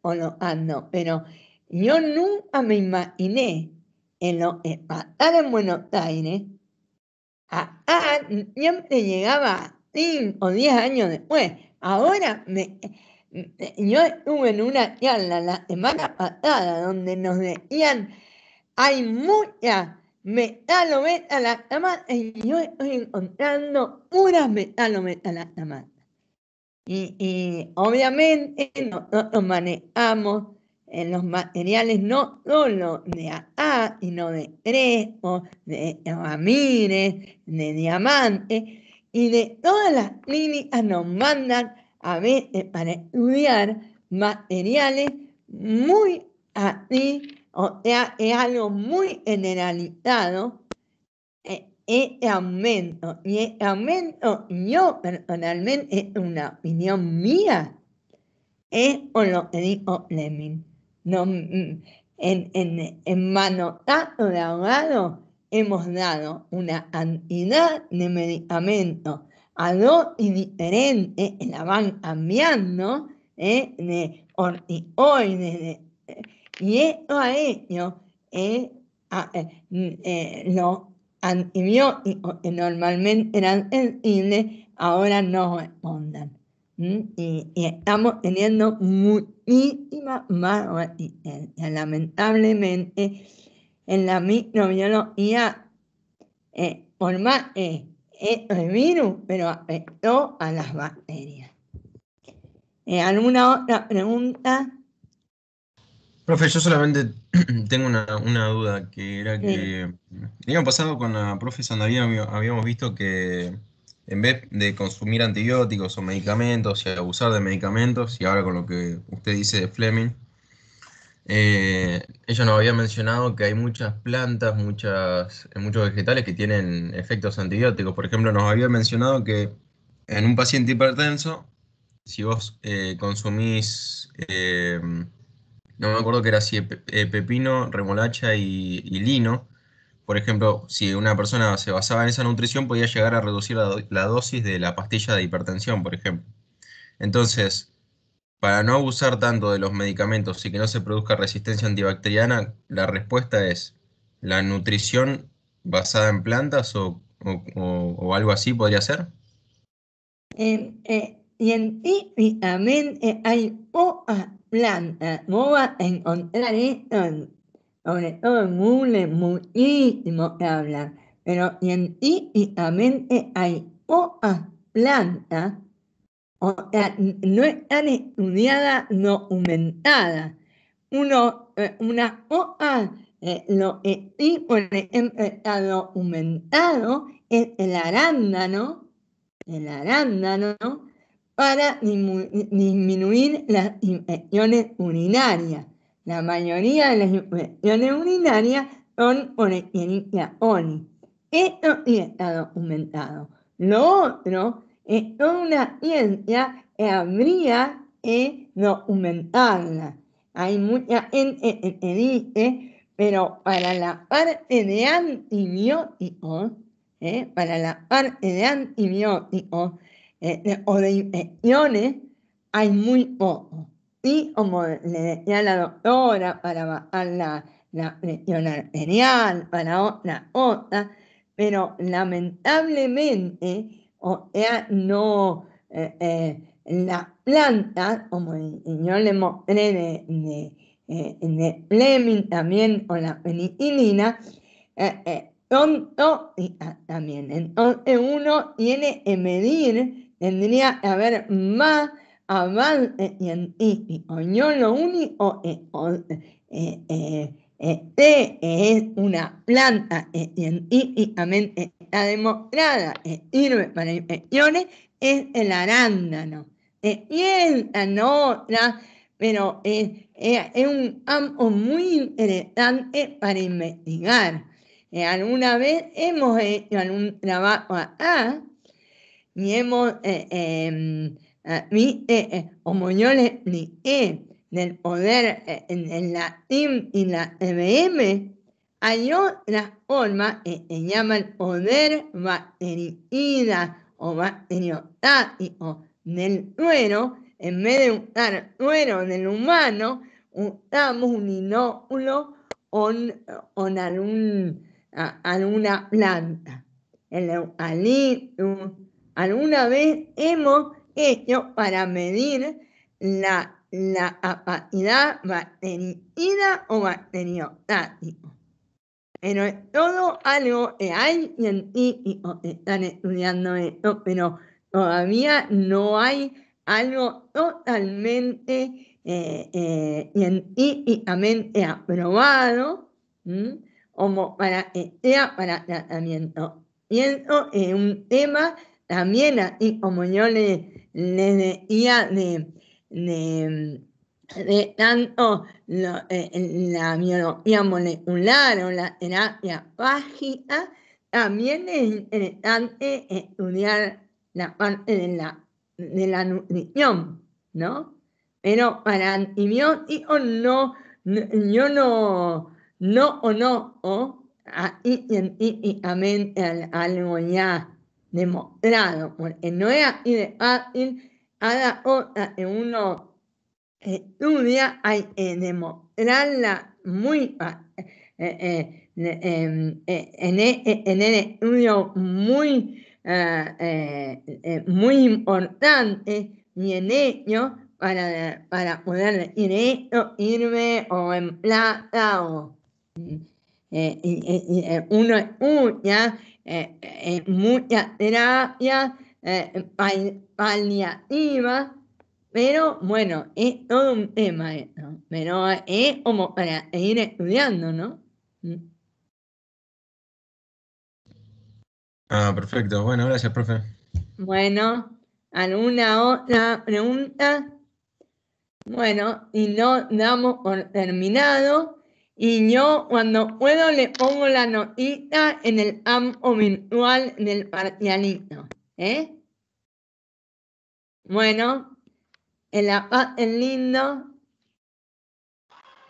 colocando. Pero yo nunca me imaginé en lo que pasaba en Buenos Aires, acá siempre llegaba 5 o 10 años después. Ahora yo estuve en una charla la semana pasada donde nos decían, hay muchas metalometalatamatas y yo estoy encontrando unas metalometalatamas. Y, y obviamente nosotros manejamos en eh, los materiales no solo de AA, sino de Crespo, de amines, de diamantes, y de todas las clínicas nos mandan a veces eh, para estudiar materiales muy así, o sea, es algo muy generalizado, este aumento. Y este aumento, yo personalmente, es una opinión mía, es por lo que dijo Fleming. No, mm, en, en, en de ahogado, hemos dado una cantidad de medicamentos a dos y diferentes la van cambiando, ¿eh? de corticoides, y esto eh, a, eh, eh, los antibióticos que normalmente eran sensibles ahora no respondan. Y, estamos teniendo muchísima más resistencia, lamentablemente en la microbiología eh, por más eh, el eh, eh, virus, pero afectó a las bacterias. ¿Alguna otra pregunta? Profe, yo solamente tengo una, duda, que era que habíamos pasado con la profe Sandarina habíamos visto que en vez de consumir antibióticos o medicamentos y abusar de medicamentos, y ahora con lo que usted dice de Fleming, eh, ella nos había mencionado que hay muchas plantas, muchas, eh, muchos vegetales que tienen efectos antibióticos. Por ejemplo, nos había mencionado que en un paciente hipertenso, si vos eh, consumís, no me acuerdo que era si pepino, remolacha y, lino, por ejemplo, si una persona se basaba en esa nutrición, podía llegar a reducir la dosis de la pastilla de hipertensión, por ejemplo. Entonces, para no abusar tanto de los medicamentos y que no se produzca resistencia antibacteriana, la respuesta es la nutrición basada en plantas o, o, o, algo así podría ser. En, eh, científicamente eh, hay pocas planta. vos a encontrar esto, sobre todo en Google, muchísimo que hablan, pero científicamente eh, hay pocas plantas no están estudiadas, no aumentada. Uno, eh, una OA, eh, lo que sí, por ejemplo, está documentado es el arándano, el arándano, para disminuir las infecciones urinarias. La mayoría de las infecciones urinarias son por Escherichia oni Esto sí está documentado. Lo otro es una ciencia que habría que documentarla. Hay mucha gente que dice, pero para la parte de antibióticos, ¿eh? para la parte de antibióticos este, o de infecciones, hay muy poco. Y como le decía la doctora, para bajar la, presión arterial, para otra cosa, pero lamentablemente, o sea, no, e, e, la planta, como yo le mostré de, de Fleming también, o la penicilina, son e, tóxicas también. Entonces uno tiene que medir, tendría que haber más avance científico. Yo lo único que este es una planta científicamente eh, eh, está demostrada que eh, sirve para infecciones, es el arándano. Se en otras, pero es, un campo muy interesante para investigar. alguna vez hemos hecho algún trabajo acá y hemos, eh, mí, em, como yo le del poder eh, en, la IM y la MM, hay otra forma que eh, se llama el poder bactericida o bacteriostático del suero, en vez de usar suero el humano, usamos un inóculo o algún, alguna planta. El Alguna vez hemos hecho para medir la la capacidad bactericida o bacteriostática. Pero es todo algo que hay científicos que están estudiando esto, pero todavía no hay algo totalmente eh, eh, y eh, científicamente aprobado como para este para tratamiento. Pienso que un tema también, así como yo le, le decía de de, tanto eh, la biología molecular o la terapia básica, también es interesante e, estudiar la parte eh, de la, de la nutrición, ¿no? Pero para antibióticos no, yo no, no o no, o ahí científicamente algo ya demostrado, porque no es así de fácil cada la que uno estudia eh, hay que eh, demostrarla muy ah, eh, em, e, en, el estudio muy, ah, muy importante y en ello para, para poder ir esto, irme o en plata o uno estudia muchas terapias paliativa, eh, pero bueno, es todo un tema pero es como para ir estudiando, ¿no? Mm. Ah, perfecto. Bueno, gracias, profe. Bueno, ¿alguna otra pregunta? Bueno, y no damos por terminado. Y yo cuando puedo le pongo la notita en el amo virtual del parcialito. ¿Eh? Bueno, el ah, lindo.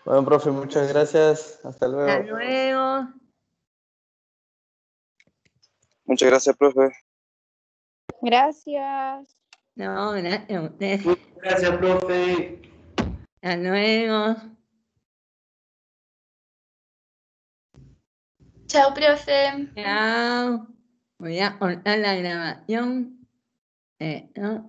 Bueno, profe, muchas gracias. Hasta luego. Hasta luego. Muchas gracias, profe. Gracias. No, gracias Gracias, profe. Hasta luego. Chao, profe. Chao. Voy a cortar la grabación. Eh,